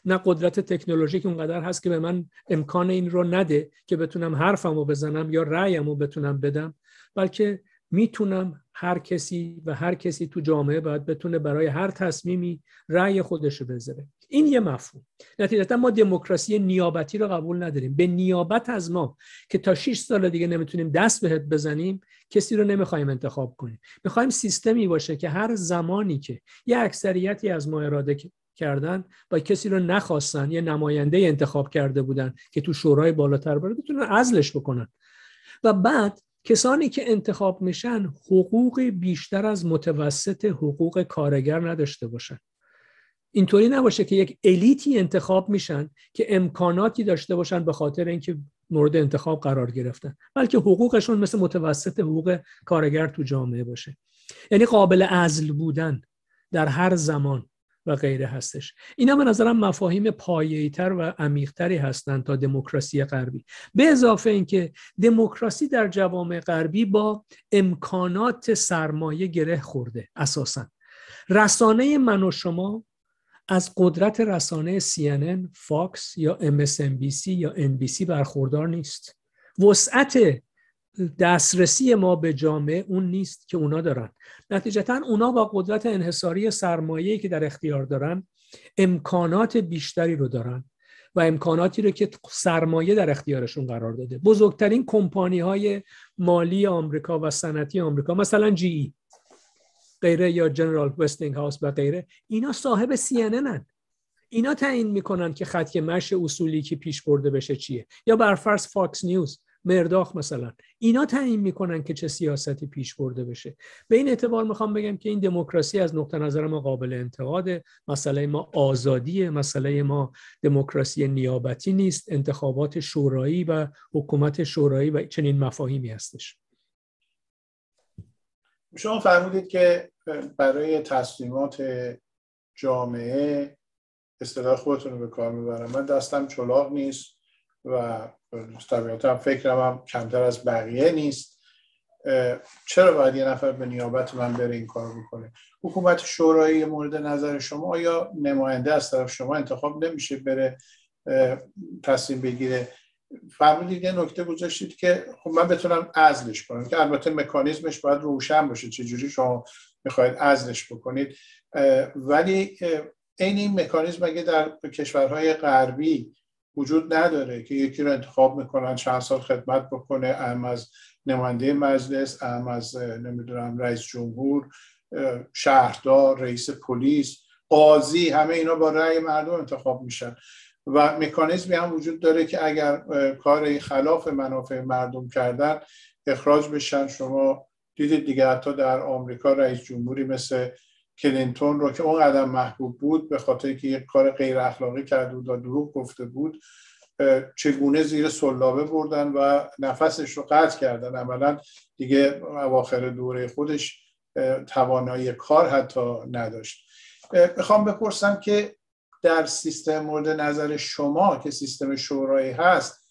S2: نه قدرت تکنولوژیک اونقدر هست که به من امکان این رو نده که بتونم حرفمو بزنم یا رأیمو بتونم بدم بلکه میتونم هر کسی و هر کسی تو جامعه باید بتونه برای هر تصمیمی رأی خودش رو بذاره این یه مفهوم نتیجتا ما دموکراسی نیابتی رو قبول نداریم به نیابت از ما که تا 6 سال دیگه نمیتونیم دست بهت بزنیم کسی رو نمیخوایم انتخاب کنیم میخوایم سیستمی باشه که هر زمانی که یه اکثریتی از ما اراده کردن و کسی رو نخواستن یه نماینده انتخاب کرده بودن که تو شورای بالاتر بره بتونن ازلش بکنن و بعد کسانی که انتخاب میشن حقوق بیشتر از متوسط حقوق کارگر نداشته باشن اینطوری نباشه که یک الیتی انتخاب میشن که امکاناتی داشته باشن به خاطر اینکه مورد انتخاب قرار گرفتن بلکه حقوقشون مثل متوسط حقوق کارگر تو جامعه باشه یعنی قابل ازل بودن در هر زمان و غیره هستش اینا به نظرم مفاهیم پایه‌ای‌تر و عمیق‌تری هستند تا دموکراسی غربی به اضافه اینکه دموکراسی در جوامع غربی با امکانات سرمایه گره خورده اساسا رسانه من و شما از قدرت رسانه CNN، فاکس یا MSNBC یا NBC برخوردار نیست وسعت دسترسی ما به جامعه اون نیست که اونا دارن نتیجتا اونا با قدرت انحصاری سرمایه که در اختیار دارن امکانات بیشتری رو دارن و امکاناتی رو که سرمایه در اختیارشون قرار داده بزرگترین کمپانی های مالی آمریکا و صنعتی آمریکا مثلا جی ای غیره یا جنرال وستینگ هاوس و غیره اینا صاحب سی ان اینا تعیین میکنن که خط مش اصولی که پیش برده بشه چیه یا برفرض فاکس نیوز مرداخ مثلا اینا تعیین میکنن که چه سیاستی پیش برده بشه به این اعتبار میخوام بگم که این دموکراسی از نقطه نظر ما قابل انتقاده مسئله ما آزادی مسئله ما دموکراسی نیابتی نیست انتخابات شورایی و حکومت شورایی و چنین مفاهیمی هستش
S1: شما فرمودید که برای تصمیمات جامعه اصطلاح خودتون رو به کار میبرم من دستم چلاق نیست و طبیعتا هم فکرم هم کمتر از بقیه نیست چرا باید یه نفر به نیابت من بره این کار بکنه حکومت شورایی مورد نظر شما یا نماینده از طرف شما انتخاب نمیشه بره تصمیم بگیره فرمودید یه نکته گذاشتید که خب من بتونم ازلش کنم که البته مکانیزمش باید روشن باشه چجوری شما میخواید ازلش بکنید ولی این این مکانیزم اگه در کشورهای غربی وجود نداره که یکی رو انتخاب میکنن چند سال خدمت بکنه اهم از نماینده مجلس اهم از نمیدونم رئیس جمهور شهردار رئیس پلیس قاضی همه اینا با رأی مردم انتخاب میشن و مکانیزمی هم وجود داره که اگر کار خلاف منافع مردم کردن اخراج بشن شما دیدید دیگه حتی در آمریکا رئیس جمهوری مثل کلینتون رو که اون قدم محبوب بود به خاطر که یک کار غیر اخلاقی کرد بود و دروغ گفته بود چگونه زیر سلابه بردن و نفسش رو قطع کردن عملا دیگه اواخر دوره خودش توانایی کار حتی نداشت میخوام بپرسم که در سیستم مورد نظر شما که سیستم شورایی هست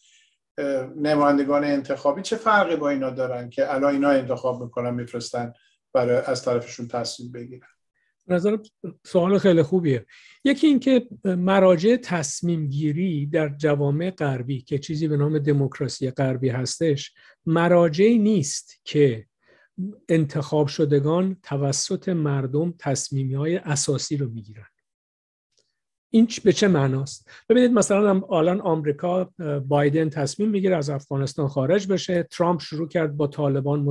S1: نمایندگان انتخابی چه فرقی با اینا دارن که الان اینا انتخاب میکنن میفرستن برای از طرفشون تصمیم بگیرن
S2: نظر سوال خیلی خوبیه یکی اینکه مراجع تصمیم گیری در جوامع غربی که چیزی به نام دموکراسی غربی هستش مراجعی نیست که انتخاب شدگان توسط مردم تصمیمی های اساسی رو میگیرن این به چه معناست ببینید مثلا الان آمریکا بایدن تصمیم میگیره از افغانستان خارج بشه ترامپ شروع کرد با طالبان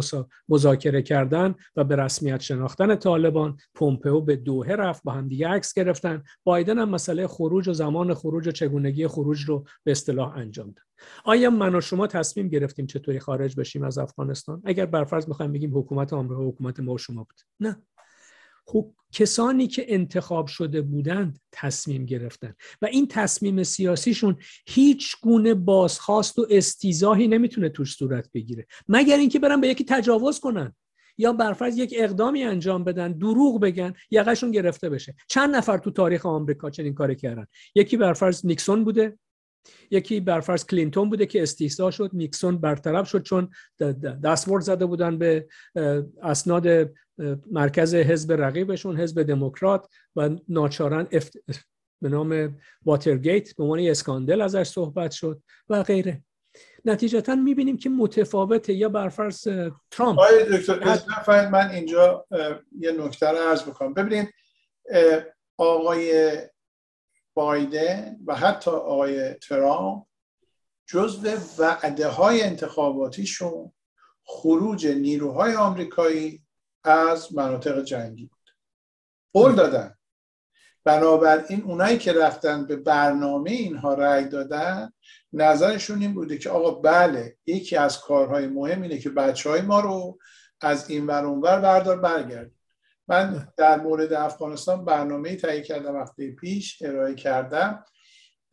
S2: مذاکره کردن و به رسمیت شناختن طالبان پومپئو به دوهه رفت با هم دیگه عکس گرفتن بایدن هم مسئله خروج و زمان خروج و چگونگی خروج رو به اصطلاح انجام داد آیا من و شما تصمیم گرفتیم چطوری خارج بشیم از افغانستان اگر برفرض میخوایم بگیم حکومت آمریکا حکومت ما شما بود نه خب کسانی که انتخاب شده بودند تصمیم گرفتند و این تصمیم سیاسیشون هیچ گونه بازخواست و استیزاهی نمیتونه توش صورت بگیره مگر اینکه برن به یکی تجاوز کنن یا برفرض یک اقدامی انجام بدن دروغ بگن یقشون گرفته بشه چند نفر تو تاریخ آمریکا چنین کاری کردن یکی برفرض نیکسون بوده یکی برفرض کلینتون بوده که استیصا شد نیکسون برطرف شد چون دستورد زده بودن به اسناد مرکز حزب رقیبشون حزب دموکرات و ناچارن افت... به نام واترگیت به عنوان اسکاندل ازش صحبت شد و غیره نتیجتا میبینیم که متفاوته یا برفرض ترامپ آقای
S1: دکتر من اینجا یه نکته رو عرض بکنم ببینید آقای بایدن و حتی آقای ترامپ جزء وعده های انتخاباتیشون خروج نیروهای آمریکایی از مناطق جنگی بود قول دادن بنابراین اونایی که رفتن به برنامه اینها رأی دادن نظرشون این بوده که آقا بله یکی از کارهای مهم اینه که بچه های ما رو از این ور اونور بردار برگرد من در مورد افغانستان برنامه تهیه کردم وقتی پیش ارائه کردم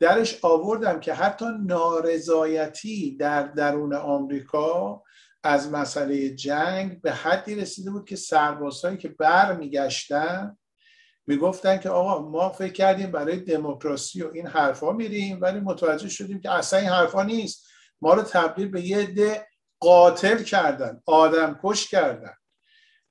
S1: درش آوردم که حتی نارضایتی در درون آمریکا از مسئله جنگ به حدی رسیده بود که سربازهایی که بر میگشتن میگفتن که آقا ما فکر کردیم برای دموکراسی و این حرفا میریم ولی متوجه شدیم که اصلا این حرفا نیست ما رو تبدیل به یه عده قاتل کردن آدم کش کردن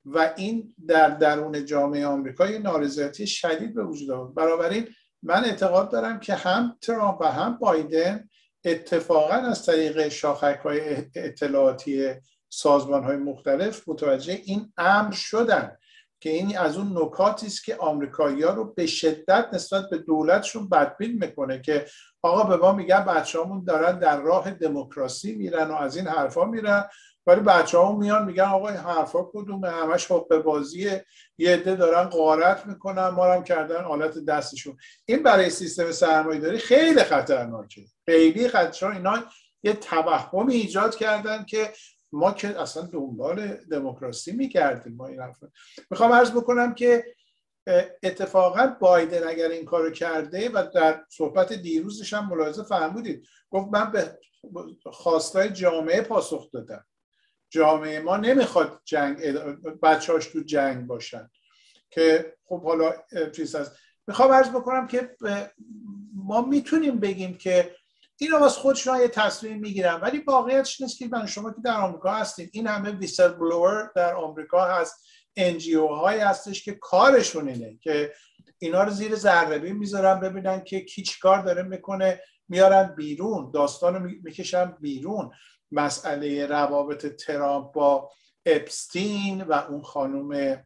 S1: و این در درون جامعه آمریکا یه نارضایتی شدید به وجود آورد بنابراین من اعتقاد دارم که هم ترامپ و هم بایدن اتفاقا از طریق شاخک های اطلاعاتی سازمان های مختلف متوجه این امر شدن که این از اون نکاتی است که آمریکایی ها رو به شدت نسبت به دولتشون بدبین میکنه که آقا به ما میگن بچه‌هامون دارن در راه دموکراسی میرن و از این حرفا میرن ولی بچه ها میان میگن آقا این حرفا کدومه همش حق بازیه یه عده دارن قارت میکنن ما هم کردن آلت دستشون این برای سیستم سرمایه داری خیلی خطرناکه خیلی خطرناکه اینا یه توهمی ایجاد کردن که ما که اصلا دنبال دموکراسی میکردیم ما این حرفا میخوام عرض بکنم که اتفاقا بایدن اگر این کارو کرده و در صحبت دیروزش هم ملاحظه فرمودید گفت من به خواستای جامعه پاسخ دادم جامعه ما نمیخواد جنگ بچهاش تو جنگ باشن که خب حالا چیز هست میخوام عرض بکنم که ما میتونیم بگیم که این واسه خودشون یه تصمیم میگیرن ولی واقعیتش نیست که من شما که در آمریکا هستیم این همه ویسل بلور در آمریکا هست NGO هایی هستش که کارشون اینه که اینا رو زیر ذره میذارن ببینن که کی چیکار داره میکنه میارن بیرون داستان رو میکشن بیرون مسئله روابط ترامپ با اپستین و اون خانم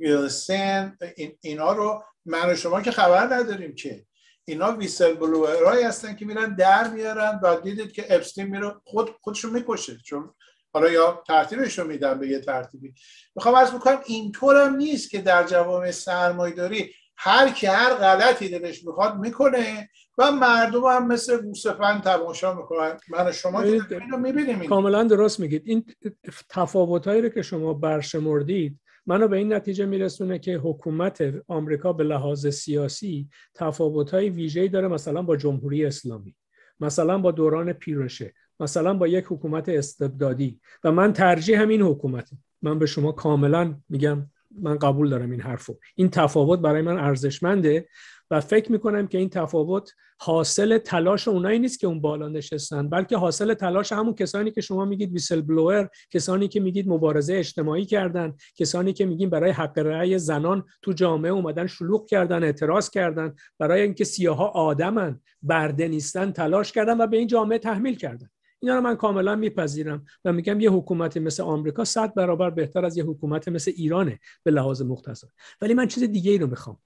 S1: ویلسن اینا رو من و شما که خبر نداریم که اینا ویسل بلوورای هستن که میرن در میارن و دیدید که اپستین میره خود خودشو میکشه چون حالا یا ترتیبش رو میدن به یه ترتیبی میخوام از اینطور هم نیست که در سرمایه داری هر کی هر غلطی دلش میخواد میکنه و مردم هم مثل گوسفند تماشا میکنن من شما اینو میبینیم کاملا
S2: درست میگید این تفاوتهایی رو که شما برشمردید منو به این نتیجه میرسونه که حکومت آمریکا به لحاظ سیاسی تفاوتهای ویژه‌ای داره مثلا با جمهوری اسلامی مثلا با دوران پیروشه مثلا با یک حکومت استبدادی و من ترجیح همین حکومت من به شما کاملا میگم من قبول دارم این حرفو این تفاوت برای من ارزشمنده و فکر میکنم که این تفاوت حاصل تلاش اونایی نیست که اون بالا نشستن بلکه حاصل تلاش همون کسانی که شما میگید ویسل بلوئر کسانی که میگید مبارزه اجتماعی کردن کسانی که میگیم برای حق رأی زنان تو جامعه اومدن شلوغ کردن اعتراض کردن برای اینکه سیاها آدمن برده نیستن تلاش کردن و به این جامعه تحمیل کردن اینا رو من کاملا میپذیرم و میگم یه حکومت مثل آمریکا صد برابر بهتر از یه حکومت مثل ایرانه به لحاظ مختصر ولی من چیز دیگه ای رو میخوام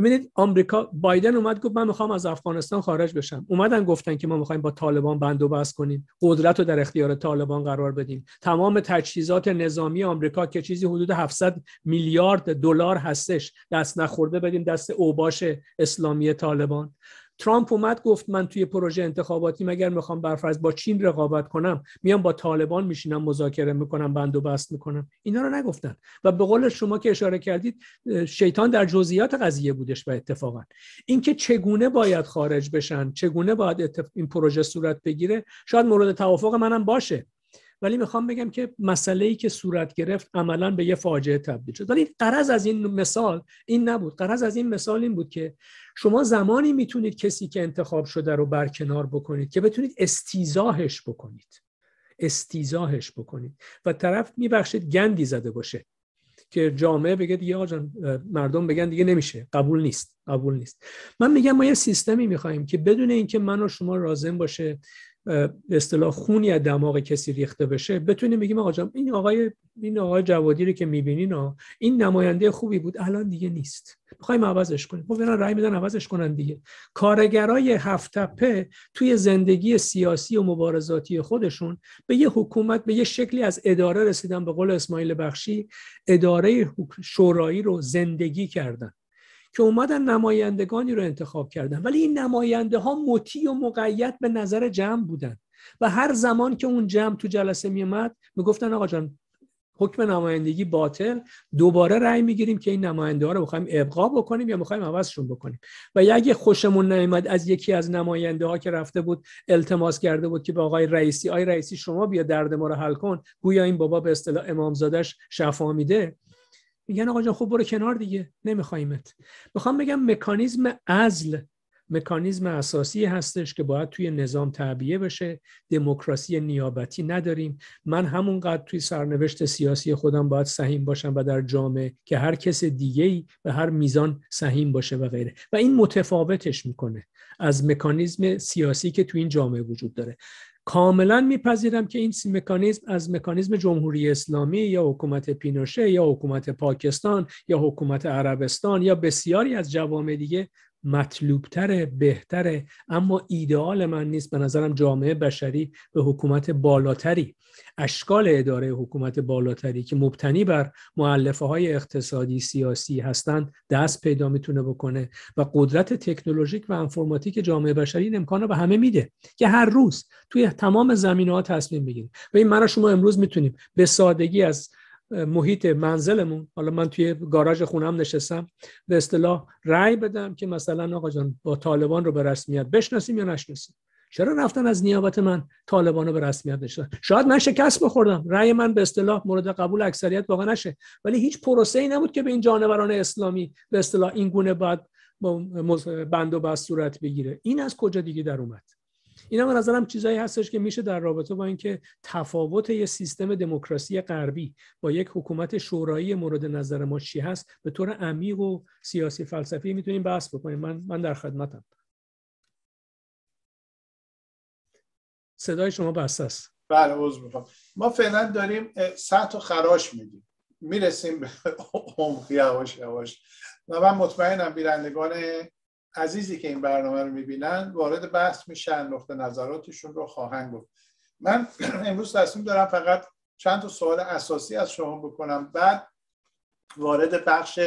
S2: ببینید آمریکا بایدن اومد گفت من میخوام از افغانستان خارج بشم اومدن گفتن که ما میخوایم با طالبان بند و کنیم قدرت رو در اختیار طالبان قرار بدیم تمام تجهیزات نظامی آمریکا که چیزی حدود 700 میلیارد دلار هستش دست نخورده بدیم دست اوباش اسلامی طالبان ترامپ اومد گفت من توی پروژه انتخاباتی مگر میخوام برفرض با چین رقابت کنم میام با طالبان میشینم مذاکره میکنم بند و بست میکنم اینا رو نگفتن و به قول شما که اشاره کردید شیطان در جزئیات قضیه بودش و اتفاقا اینکه چگونه باید خارج بشن چگونه باید این پروژه صورت بگیره شاید مورد توافق منم باشه ولی میخوام بگم که مسئله ای که صورت گرفت عملا به یه فاجعه تبدیل شد ولی قرض از این مثال این نبود قرض از این مثال این بود که شما زمانی میتونید کسی که انتخاب شده رو برکنار بکنید که بتونید استیزاهش بکنید استیزاهش بکنید و طرف میبخشید گندی زده باشه که جامعه بگه دیگه آجان مردم بگن دیگه نمیشه قبول نیست قبول نیست من میگم ما یه سیستمی میخوایم که بدون اینکه من و شما رازم باشه به اصطلاح خونی از دماغ کسی ریخته بشه بتونیم بگیم آقا جان این آقای این آقای جوادی رو که میبینین این نماینده خوبی بود الان دیگه نیست میخوایم عوضش کنیم خب برن رأی میدن عوضش کنن دیگه کارگرای هفتپه توی زندگی سیاسی و مبارزاتی خودشون به یه حکومت به یه شکلی از اداره رسیدن به قول اسماعیل بخشی اداره شورایی رو زندگی کردن که اومدن نمایندگانی رو انتخاب کردن ولی این نماینده ها مطیع و مقید به نظر جمع بودن و هر زمان که اون جمع تو جلسه میومد میگفتن آقا جان حکم نمایندگی باطل دوباره رأی میگیریم که این نماینده ها رو بخوایم ابقا بکنیم یا میخوایم عوضشون بکنیم و اگه خوشمون نیامد از یکی از نماینده ها که رفته بود التماس کرده بود که به آقای رئیسی آقای رئیسی شما بیا درد ما رو حل کن گویا این بابا به اصطلاح امامزادش شفا میده میگن آقا جان خب برو کنار دیگه نمیخوایمت میخوام بگم مکانیزم ازل مکانیزم اساسی هستش که باید توی نظام تعبیه بشه دموکراسی نیابتی نداریم من همونقدر توی سرنوشت سیاسی خودم باید سهیم باشم و در جامعه که هر کس دیگه به هر میزان سهیم باشه و غیره و این متفاوتش میکنه از مکانیزم سیاسی که توی این جامعه وجود داره کاملا میپذیرم که این مکانیزم از مکانیزم جمهوری اسلامی یا حکومت پینوشه یا حکومت پاکستان یا حکومت عربستان یا بسیاری از جوامع دیگه مطلوبتره بهتره اما ایدئال من نیست به نظرم جامعه بشری به حکومت بالاتری اشکال اداره حکومت بالاتری که مبتنی بر معلفه های اقتصادی سیاسی هستند دست پیدا میتونه بکنه و قدرت تکنولوژیک و انفرماتیک جامعه بشری این امکان رو به همه میده که هر روز توی تمام زمینه ها تصمیم بگیریم و این من شما امروز میتونیم به سادگی از محیط منزلمون حالا من توی گاراژ خونم نشستم به اصطلاح رأی بدم که مثلا آقا جان با طالبان رو به رسمیت بشناسیم یا نشناسیم چرا رفتن از نیابت من طالبان رو به رسمیت نشناسن شاید من شکست بخوردم رأی من به اصطلاح مورد قبول اکثریت واقع نشه ولی هیچ پروسه ای نبود که به این جانوران اسلامی به اصطلاح این گونه باید بند و بست صورت بگیره این از کجا دیگه در اومد اینا به نظرم چیزایی هستش که میشه در رابطه با اینکه تفاوت یه سیستم دموکراسی غربی با یک حکومت شورایی مورد نظر ما چی هست به طور عمیق و سیاسی فلسفی میتونیم بحث بکنیم من من در خدمتم صدای شما بسته است
S1: بله عوض میخوام ما فعلا داریم سطح و خراش میدیم میرسیم به عمقی یواش یواش و من مطمئنم بیرندگان عزیزی که این برنامه رو میبینن وارد بحث میشن نقطه نظراتشون رو خواهند گفت من امروز تصمیم دارم فقط چند تا سوال اساسی از شما بکنم بعد وارد بخش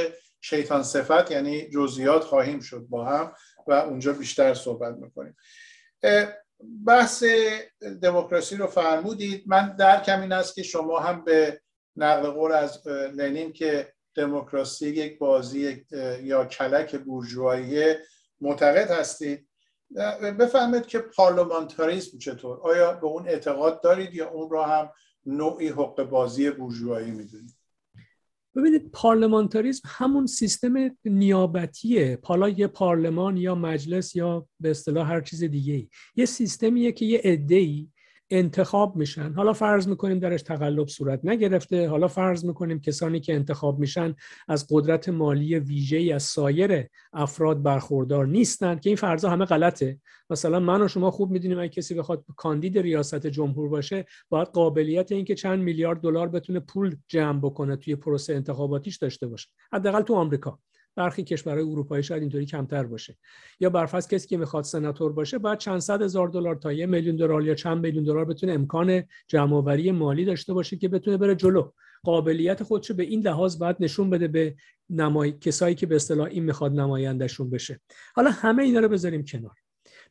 S1: شیطان صفت یعنی جزئیات خواهیم شد با هم و اونجا بیشتر صحبت میکنیم بحث دموکراسی رو فرمودید من درکم این است که شما هم به نقل قول از لنین که دموکراسی یک بازی یا کلک بورژوایی معتقد هستید بفهمید که پارلمانتاریسم چطور آیا به اون اعتقاد دارید یا اون را هم نوعی حق بازی بورژوایی میدونید
S2: ببینید پارلمانتاریسم همون سیستم نیابتیه حالا یه پارلمان یا مجلس یا به اصطلاح هر چیز دیگه یه سیستمیه که یه عدهی انتخاب میشن حالا فرض میکنیم درش تقلب صورت نگرفته حالا فرض میکنیم کسانی که انتخاب میشن از قدرت مالی ویژه ای از سایر افراد برخوردار نیستند که این فرضا همه غلطه مثلا من و شما خوب میدونیم اگه کسی بخواد کاندید ریاست جمهور باشه باید قابلیت اینکه چند میلیارد دلار بتونه پول جمع بکنه توی پروسه انتخاباتیش داشته باشه حداقل تو آمریکا برخی کشورهای اروپایی شاید اینطوری کمتر باشه یا برفرض کسی که میخواد سناتور باشه باید چند صد هزار دلار تا یه میلیون دلار یا چند میلیون دلار بتونه امکان جمعآوری مالی داشته باشه که بتونه بره جلو قابلیت خودش به این لحاظ باید نشون بده به نمای... کسایی که به اصطلاح این میخواد نمایندشون بشه حالا همه اینا رو بذاریم کنار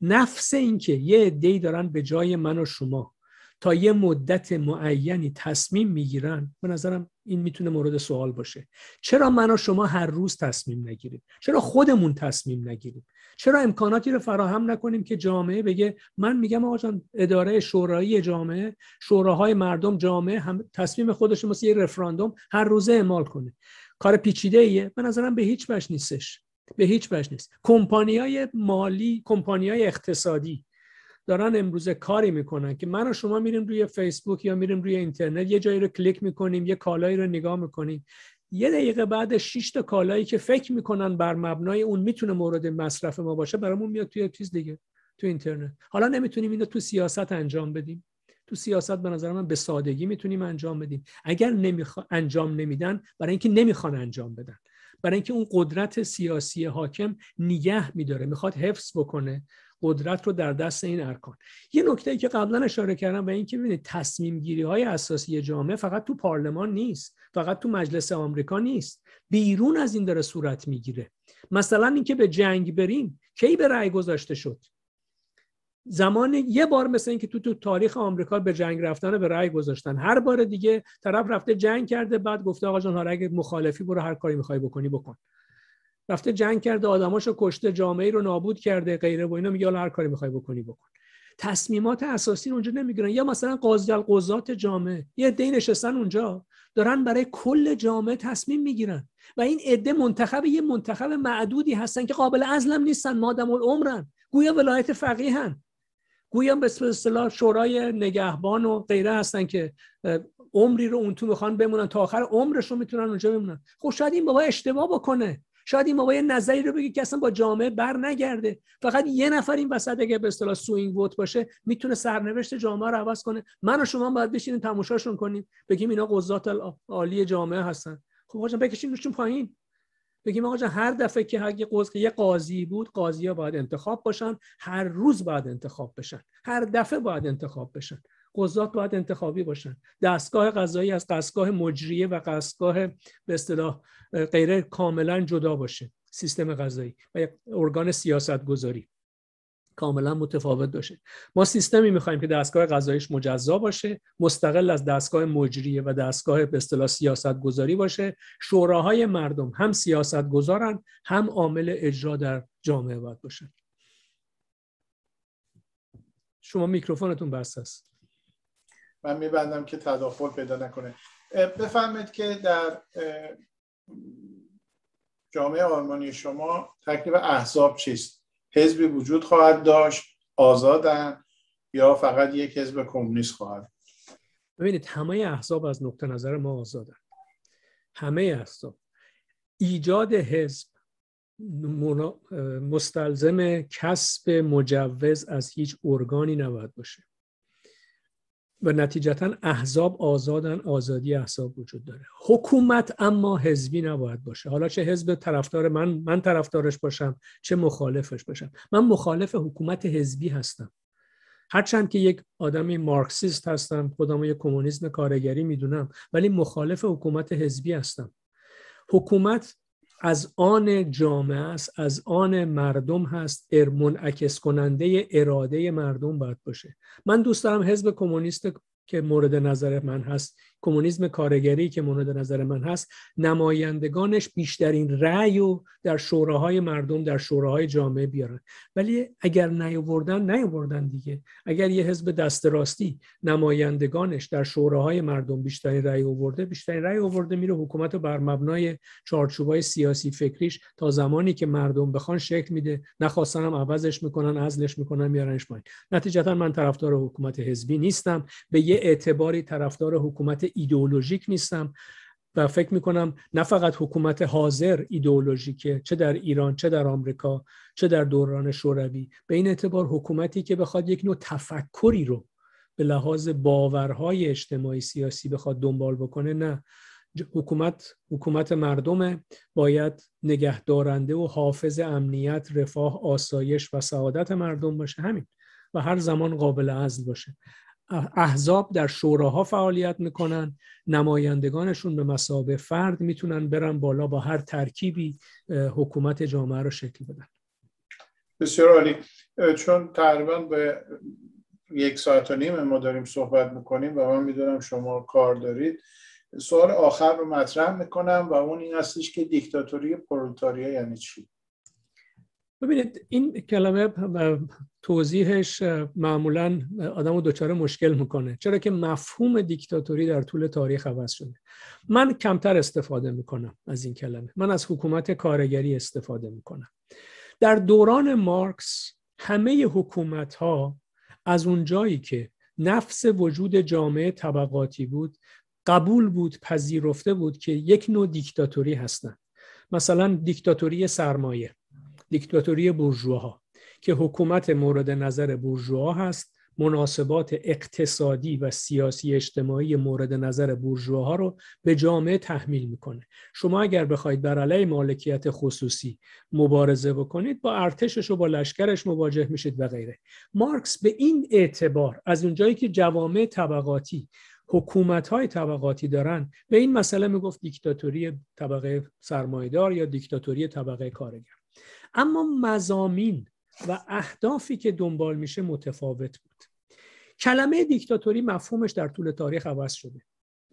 S2: نفس اینکه یه عده‌ای دارن به جای من و شما تا یه مدت معینی تصمیم میگیرن به نظرم این میتونه مورد سوال باشه چرا من و شما هر روز تصمیم نگیریم چرا خودمون تصمیم نگیریم چرا امکاناتی رو فراهم نکنیم که جامعه بگه من میگم آقا جان اداره شورایی جامعه شوراهای مردم جامعه هم تصمیم خودش مثل یه رفراندوم هر روزه اعمال کنه کار پیچیده ایه به نظرم به هیچ وجه نیستش به هیچ وجه نیست کمپانیای مالی کمپانیای اقتصادی دارن امروز کاری میکنن که من و شما میریم روی فیسبوک یا میریم روی اینترنت یه جایی رو کلیک میکنیم یه کالایی رو نگاه میکنیم یه دقیقه بعد شش تا کالایی که فکر میکنن بر مبنای اون میتونه مورد مصرف ما باشه برامون میاد توی چیز دیگه تو اینترنت حالا نمیتونیم اینو تو سیاست انجام بدیم تو سیاست به نظر من به سادگی میتونیم انجام بدیم اگر نمیخوا انجام نمیدن برای اینکه نمیخوان انجام بدن برای اینکه اون قدرت سیاسی حاکم نگه میداره میخواد حفظ بکنه قدرت رو در دست این ارکان یه نکته ای که قبلا اشاره کردم به اینکه ببینید تصمیم گیری های اساسی جامعه فقط تو پارلمان نیست فقط تو مجلس آمریکا نیست بیرون از این داره صورت میگیره مثلا اینکه به جنگ بریم کی به رأی گذاشته شد زمان یه بار مثل اینکه تو تو تاریخ آمریکا به جنگ رفتن به رأی گذاشتن هر بار دیگه طرف رفته جنگ کرده بعد گفته آقا جان اگه مخالفی برو هر کاری میخوای بکنی بکن رفته جنگ کرده آدماشو کشته جامعه رو نابود کرده غیره و اینا میگه حالا هر کاری میخوای بکنی بکن تصمیمات اساسی اونجا نمیگیرن یا مثلا قاضی القضات جامعه یه عده نشستن اونجا دارن برای کل جامعه تصمیم میگیرن و این عده منتخب یه منتخب معدودی هستن که قابل ازلم نیستن مادم العمرن گویا ولایت فقیه هن. گویا به اصطلاح شورای نگهبان و غیره هستن که عمری رو اون تو میخوان بمونن تا آخر عمرشون میتونن اونجا بمونن خب شاید این بابا اشتباه بکنه شاید این نظری رو بگی که اصلا با جامعه بر نگرده فقط یه نفر این وسط اگه به اصطلاح سوینگ ووت باشه میتونه سرنوشت جامعه رو عوض کنه من و شما باید بشینیم تماشاشون کنیم بگیم اینا قضات عالی جامعه هستن خب آقا بکشین روشون پایین بگیم آقا هر دفعه که اگه یه قاضی بود قاضی ها باید انتخاب باشن هر روز باید انتخاب بشن هر دفعه باید انتخاب بشن قضات باید انتخابی باشند دستگاه قضایی از دستگاه مجریه و دستگاه به اصطلاح غیر کاملا جدا باشه سیستم قضایی و یک ارگان سیاست گذاری کاملا متفاوت باشه ما سیستمی میخوایم که دستگاه قضاییش مجزا باشه مستقل از دستگاه مجریه و دستگاه به اصطلاح سیاست گذاری باشه شوراهای مردم هم سیاست گذارن هم عامل اجرا در جامعه باید باشن شما میکروفونتون بسته است
S1: من میبندم که تداخل پیدا نکنه بفهمید که در جامعه آلمانی شما تکلیف احزاب چیست حزبی وجود خواهد داشت آزادن یا فقط یک حزب کمونیست خواهد
S2: ببینید همه احزاب از نقطه نظر ما آزادن همه احزاب ایجاد حزب مستلزم کسب مجوز از هیچ ارگانی نباید باشه و نتیجتا احزاب آزادن آزادی احزاب وجود داره حکومت اما حزبی نباید باشه حالا چه حزب طرفدار من من طرفدارش باشم چه مخالفش باشم من مخالف حکومت حزبی هستم هرچند که یک آدمی مارکسیست هستم خودم یک کمونیسم کارگری میدونم ولی مخالف حکومت حزبی هستم حکومت از آن جامعه است از آن مردم هست منعکس کننده اراده مردم باید باشه من دوست دارم حزب کمونیست که مورد نظر من هست کمونیسم کارگری که مورد نظر من هست نمایندگانش بیشترین رأی و در شوراهای مردم در شوراهای جامعه بیارن ولی اگر نیاوردن نیاوردن دیگه اگر یه حزب دست راستی نمایندگانش در شوراهای مردم بیشترین رأی آورده بیشترین رأی آورده میره حکومت بر مبنای چارچوبای سیاسی فکریش تا زمانی که مردم بخوان شکل میده نخواستن هم عوضش میکنن عزلش میکنن میارنش پایین نتیجتا من طرفدار حکومت حزبی نیستم به یه اعتباری طرفدار حکومت ایدئولوژیک نیستم و فکر میکنم نه فقط حکومت حاضر ایدئولوژیکه چه در ایران چه در آمریکا چه در دوران شوروی به این اعتبار حکومتی که بخواد یک نوع تفکری رو به لحاظ باورهای اجتماعی سیاسی بخواد دنبال بکنه نه حکومت حکومت مردم باید نگهدارنده و حافظ امنیت رفاه آسایش و سعادت مردم باشه همین و هر زمان قابل عزل باشه احزاب در شوراها فعالیت میکنن نمایندگانشون به مسابه فرد میتونن برن بالا با هر ترکیبی حکومت جامعه
S1: رو شکل بدن بسیار عالی چون تقریبا به یک ساعت و نیم ما داریم صحبت میکنیم و من میدونم شما کار دارید سوال آخر رو مطرح میکنم و اون این هستش که دیکتاتوری پرولتاریا یعنی چی
S2: ببینید این کلمه توضیحش معمولا آدم رو دچار مشکل میکنه چرا که مفهوم دیکتاتوری در طول تاریخ عوض شده من کمتر استفاده میکنم از این کلمه من از حکومت کارگری استفاده میکنم در دوران مارکس همه حکومت ها از اون جایی که نفس وجود جامعه طبقاتی بود قبول بود پذیرفته بود که یک نوع دیکتاتوری هستند مثلا دیکتاتوری سرمایه دیکتاتوری بورژواها که حکومت مورد نظر بورژوا هست مناسبات اقتصادی و سیاسی اجتماعی مورد نظر بورژواها رو به جامعه تحمیل میکنه شما اگر بخواید بر علیه مالکیت خصوصی مبارزه بکنید با ارتشش و با لشکرش مواجه میشید و غیره مارکس به این اعتبار از اونجایی که جوامع طبقاتی حکومت های طبقاتی دارن به این مسئله میگفت دیکتاتوری طبقه سرمایدار یا دیکتاتوری طبقه کارگر اما مزامین و اهدافی که دنبال میشه متفاوت بود کلمه دیکتاتوری مفهومش در طول تاریخ عوض شده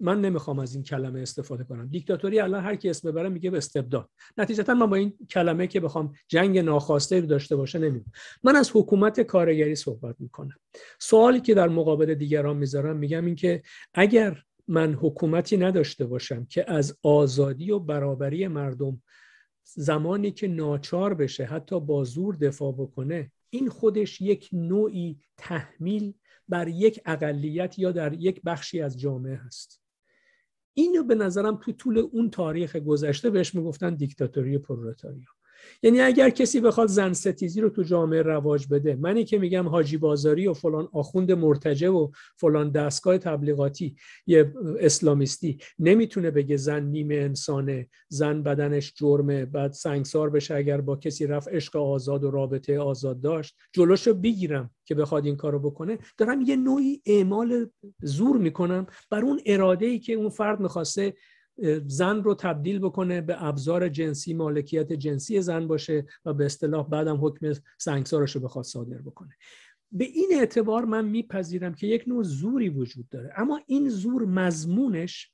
S2: من نمیخوام از این کلمه استفاده کنم دیکتاتوری الان هر کی اسم ببره میگه به استبداد نتیجتا من با این کلمه که بخوام جنگ ناخواسته داشته باشه نمیم من از حکومت کارگری صحبت میکنم سوالی که در مقابل دیگران میذارم میگم این که اگر من حکومتی نداشته باشم که از آزادی و برابری مردم زمانی که ناچار بشه حتی با زور دفاع بکنه این خودش یک نوعی تحمیل بر یک اقلیت یا در یک بخشی از جامعه هست اینو به نظرم تو طول اون تاریخ گذشته بهش میگفتن دیکتاتوری پرولتاریا یعنی اگر کسی بخواد زن ستیزی رو تو جامعه رواج بده منی که میگم حاجی بازاری و فلان آخوند مرتجه و فلان دستگاه تبلیغاتی یه اسلامیستی نمیتونه بگه زن نیمه انسانه زن بدنش جرمه بعد سنگسار بشه اگر با کسی رفت عشق آزاد و رابطه آزاد داشت جلوشو بگیرم که بخواد این کارو بکنه دارم یه نوعی اعمال زور میکنم بر اون اراده ای که اون فرد میخواسته زن رو تبدیل بکنه به ابزار جنسی مالکیت جنسی زن باشه و به اصطلاح بعدم حکم سنگسارش رو بخواد صادر بکنه به این اعتبار من میپذیرم که یک نوع زوری وجود داره اما این زور مضمونش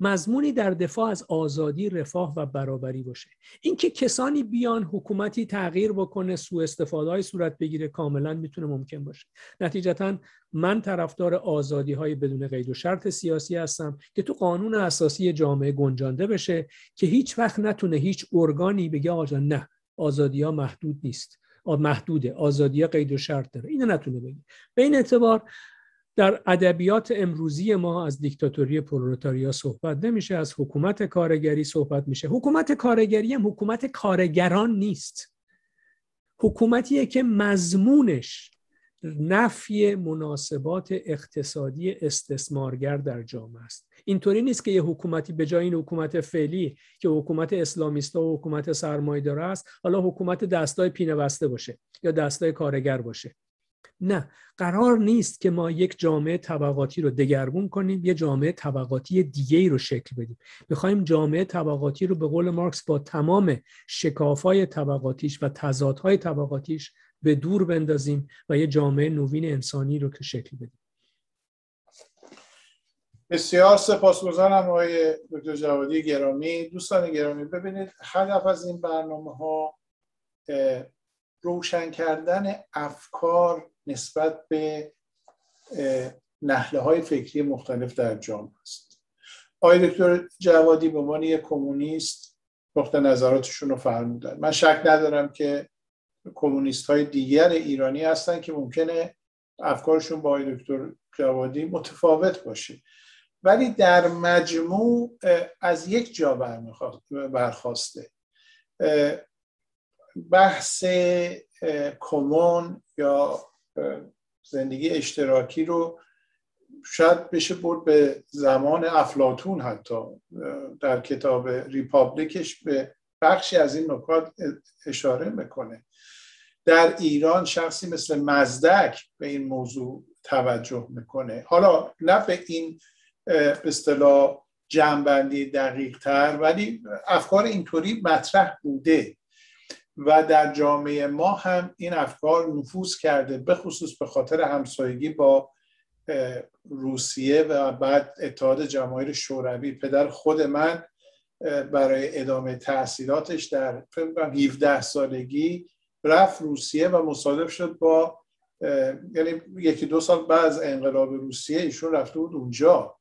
S2: مضمونی در دفاع از آزادی رفاه و برابری باشه اینکه کسانی بیان حکومتی تغییر بکنه سوء استفاده های صورت بگیره کاملا میتونه ممکن باشه نتیجتا من طرفدار آزادی های بدون قید و شرط سیاسی هستم که تو قانون اساسی جامعه گنجانده بشه که هیچ وقت نتونه هیچ ارگانی بگه آجان نه آزادی ها محدود نیست محدوده آزادی ها قید و شرط داره اینو نتونه بگه به این اعتبار در ادبیات امروزی ما از دیکتاتوری پرولتاریا صحبت نمیشه از حکومت کارگری صحبت میشه حکومت کارگری هم حکومت کارگران نیست حکومتیه که مضمونش نفی مناسبات اقتصادی استثمارگر در جامعه است اینطوری نیست که یه حکومتی به جای این حکومت فعلی که حکومت اسلامیستا و حکومت سرمایه‌دار است حالا حکومت دستای پینه باشه یا دستای کارگر باشه نه قرار نیست که ما یک جامعه طبقاتی رو دگرگون کنیم یه جامعه طبقاتی دیگه رو شکل بدیم میخوایم جامعه طبقاتی رو به قول مارکس با تمام شکافهای طبقاتیش و تضادهای طبقاتیش به دور بندازیم و یه جامعه نوین انسانی رو که
S1: شکل بدیم بسیار سپاسگزارم آقای دکتر جوادی گرامی دوستان گرامی ببینید هدف از این برنامه ها روشن کردن افکار نسبت به نحله های فکری مختلف در جامعه است آقای دکتر جوادی به عنوان یک کمونیست نقطه نظراتشون رو فرمودن من شک ندارم که کمونیست های دیگر ایرانی هستن که ممکنه افکارشون با آقای دکتر جوادی متفاوت باشه ولی در مجموع از یک جا برخواسته بحث کمون یا زندگی اشتراکی رو شاید بشه برد به زمان افلاتون حتی در کتاب ریپابلیکش به بخشی از این نکات اشاره میکنه در ایران شخصی مثل مزدک به این موضوع توجه میکنه حالا نه به این به اصطلاح جنبندی دقیق تر ولی افکار اینطوری مطرح بوده و در جامعه ما هم این افکار نفوذ کرده به خصوص به خاطر همسایگی با روسیه و بعد اتحاد جماهیر شوروی پدر خود من برای ادامه تحصیلاتش در 17 سالگی رفت روسیه و مصادف شد با یعنی یکی دو سال بعد از انقلاب روسیه ایشون رفته بود اونجا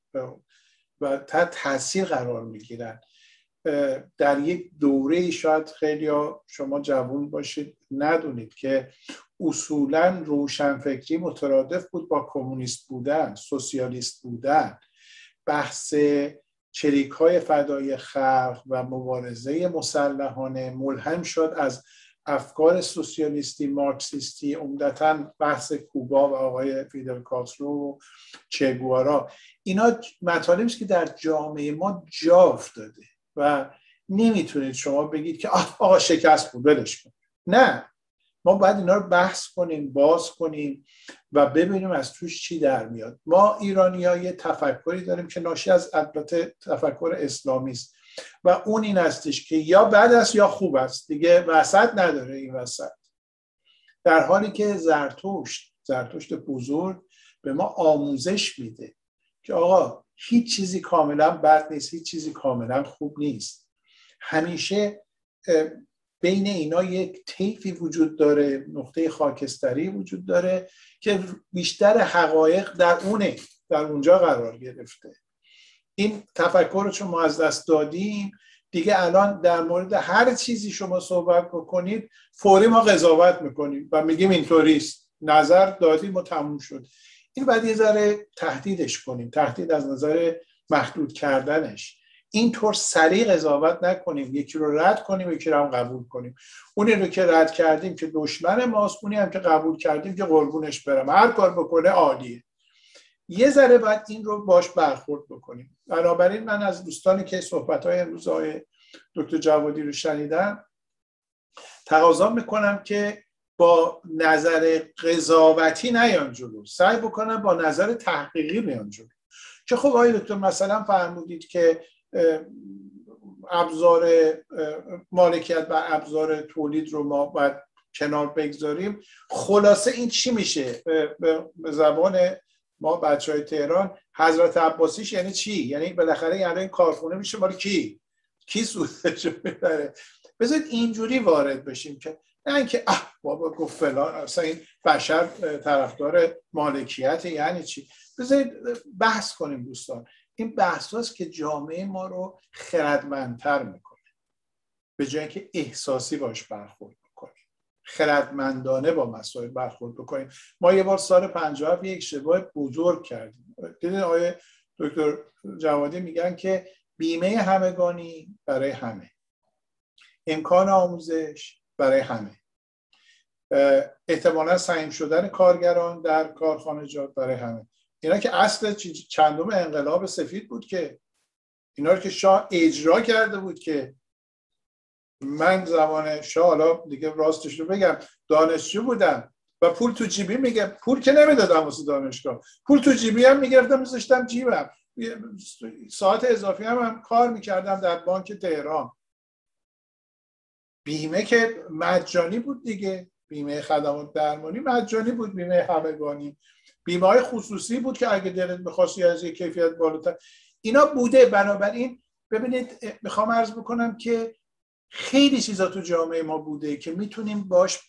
S1: و تا تاثیر قرار میگیرن در یک دوره شاید خیلی شما جوون باشید ندونید که اصولا روشنفکری مترادف بود با کمونیست بودن سوسیالیست بودن بحث چریک های فدای خلق و مبارزه مسلحانه ملهم شد از افکار سوسیالیستی مارکسیستی عمدتا بحث کوبا و آقای فیدل کاسترو و چگوارا اینا مطالبی است که در جامعه ما جا افتاده و نمیتونید شما بگید که آقا شکست بود بلش کن نه ما باید اینا رو بحث کنیم باز کنیم و ببینیم از توش چی در میاد ما ایرانی یه تفکری داریم که ناشی از البته تفکر اسلامی است و اون این هستش که یا بد است یا خوب است دیگه وسط نداره این وسط در حالی که زرتشت زرتشت بزرگ به ما آموزش میده که آقا هیچ چیزی کاملا بد نیست هیچ چیزی کاملا خوب نیست همیشه بین اینا یک طیفی وجود داره نقطه خاکستری وجود داره که بیشتر حقایق در اونه در اونجا قرار گرفته این تفکر رو شما از دست دادیم دیگه الان در مورد هر چیزی شما صحبت کنید فوری ما قضاوت میکنیم و میگیم اینطوریست نظر دادیم و تموم شد این بعد یه ذره تهدیدش کنیم تهدید از نظر محدود کردنش اینطور سریع قضاوت نکنیم یکی رو رد کنیم یکی رو هم قبول کنیم اونی رو که رد کردیم که دشمن ماست اونی هم که قبول کردیم که قربونش برم هر کار بکنه عالیه یه ذره باید این رو باش برخورد بکنیم بنابراین من از دوستانی که صحبت های امروز دکتر جوادی رو شنیدم تقاضا میکنم که با نظر قضاوتی نیان جلو سعی بکنم با نظر تحقیقی بیان جلو که خب آقای دکتر مثلا فرمودید که ابزار مالکیت و ابزار تولید رو ما باید کنار بگذاریم خلاصه این چی میشه به زبان ما بچه های تهران حضرت عباسیش یعنی چی یعنی بالاخره یعنی این کارخونه میشه مال کی کی سودش میبره بذارید اینجوری وارد بشیم که نه اینکه اه بابا گفت فلان اصلا این بشر طرفدار مالکیت یعنی چی بذارید بحث کنیم دوستان این بحث هاست که جامعه ما رو خردمندتر میکنه به جای اینکه احساسی باش برخورد بکنیم خردمندانه با مسائل برخورد بکنیم ما یه بار سال 57 یک اشتباه بزرگ کردیم دیدین آیه دکتر جوادی میگن که بیمه همگانی برای همه امکان آموزش برای همه احتمالا سعیم شدن کارگران در کارخانه جاد برای همه اینا که اصل چندم انقلاب سفید بود که اینا رو که شاه اجرا کرده بود که من زمان شاه حالا دیگه راستش رو بگم دانشجو بودم و پول تو جیبی میگه پول که نمیدادم واسه دانشگاه پول تو جیبی هم میگردم میذاشتم جیبم ساعت اضافی هم, هم کار میکردم در بانک تهران بیمه که مجانی بود دیگه بیمه خدمات درمانی مجانی بود بیمه همگانی بیمه های خصوصی بود که اگه دلت میخواستی از یک کیفیت بالاتر اینا بوده بنابراین ببینید میخوام عرض بکنم که خیلی چیزا تو جامعه ما بوده که میتونیم باش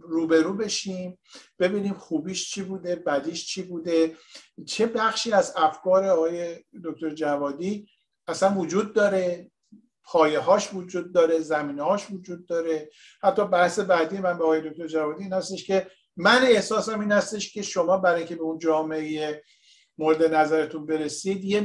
S1: روبرو بشیم ببینیم خوبیش چی بوده بدیش چی بوده چه بخشی از افکار آقای دکتر جوادی اصلا وجود داره پایه هاش وجود داره زمینه هاش وجود داره حتی بحث بعدی من به آقای دکتر جوادی این هستش که من احساسم این هستش که شما برای اینکه به اون جامعه مورد نظرتون برسید یه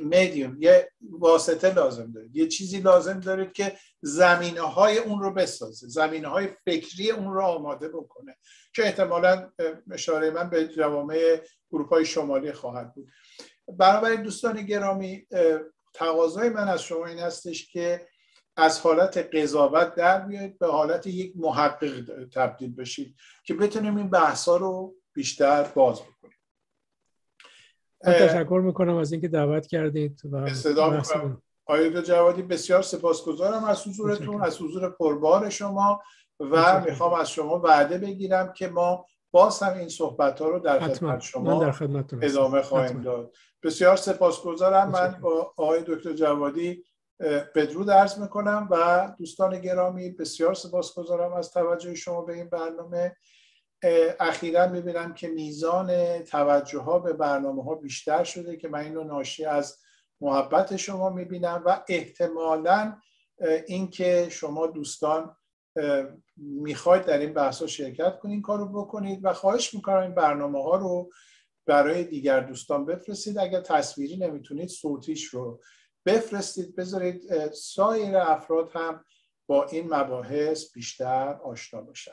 S1: میدیوم یه واسطه لازم دارید یه چیزی لازم دارید که زمینه های اون رو بسازه زمینه های فکری اون رو آماده بکنه که احتمالا اشاره من به جوامع اروپای شمالی خواهد بود بنابراین دوستان گرامی تقاضای من از شما این هستش که از حالت قضاوت در بیاید به حالت یک محقق تبدیل بشید که بتونیم این بحثا رو بیشتر باز بکنیم تشکر
S2: میکنم از اینکه دعوت کردید و
S1: دو جوادی بسیار سپاسگزارم از حضورتون از حضور پربار شما و میخوام از شما وعده بگیرم که ما باز هم این صحبت ها رو در خدمت شما در ادامه خواهیم داد بسیار سپاسگزارم من با آقای دکتر جوادی بدرود عرض میکنم و دوستان گرامی بسیار سپاسگزارم از توجه شما به این برنامه اخیرا میبینم که میزان توجه ها به برنامه ها بیشتر شده که من اینو ناشی از محبت شما میبینم و احتمالا اینکه شما دوستان میخواید در این بحث ها شرکت کنید کارو بکنید و خواهش میکنم این برنامه ها رو برای دیگر دوستان بفرستید اگر تصویری نمیتونید صوتیش رو بفرستید بذارید سایر افراد هم با این مباحث بیشتر آشنا باشن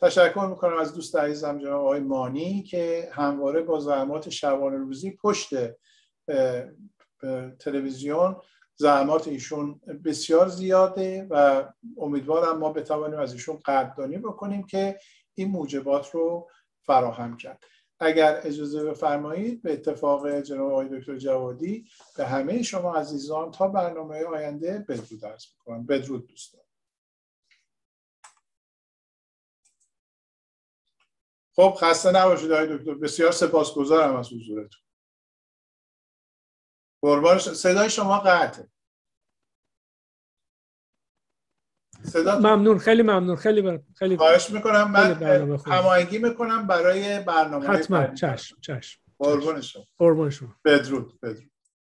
S1: تشکر میکنم از دوست عزیزم جناب آقای مانی که همواره با زحمات شبانه روزی پشت تلویزیون زحمات ایشون بسیار زیاده و امیدوارم ما بتوانیم از ایشون قدردانی بکنیم که این موجبات رو فراهم کرد اگر اجازه بفرمایید به اتفاق جناب آقای دکتر جوادی به همه شما عزیزان تا برنامه آینده بدرود ارز میکنم بدرود دوستان خب خسته نباشید آقای دکتر بسیار سپاسگزارم از حضورتون قربان صدای شما قطعه ممنون خیلی ممنون خیلی بر... خیلی خواهش میکنم من هماهنگی میکنم برای برنامه حتما چشم چش قربون شما قربون شما بدرود بدرود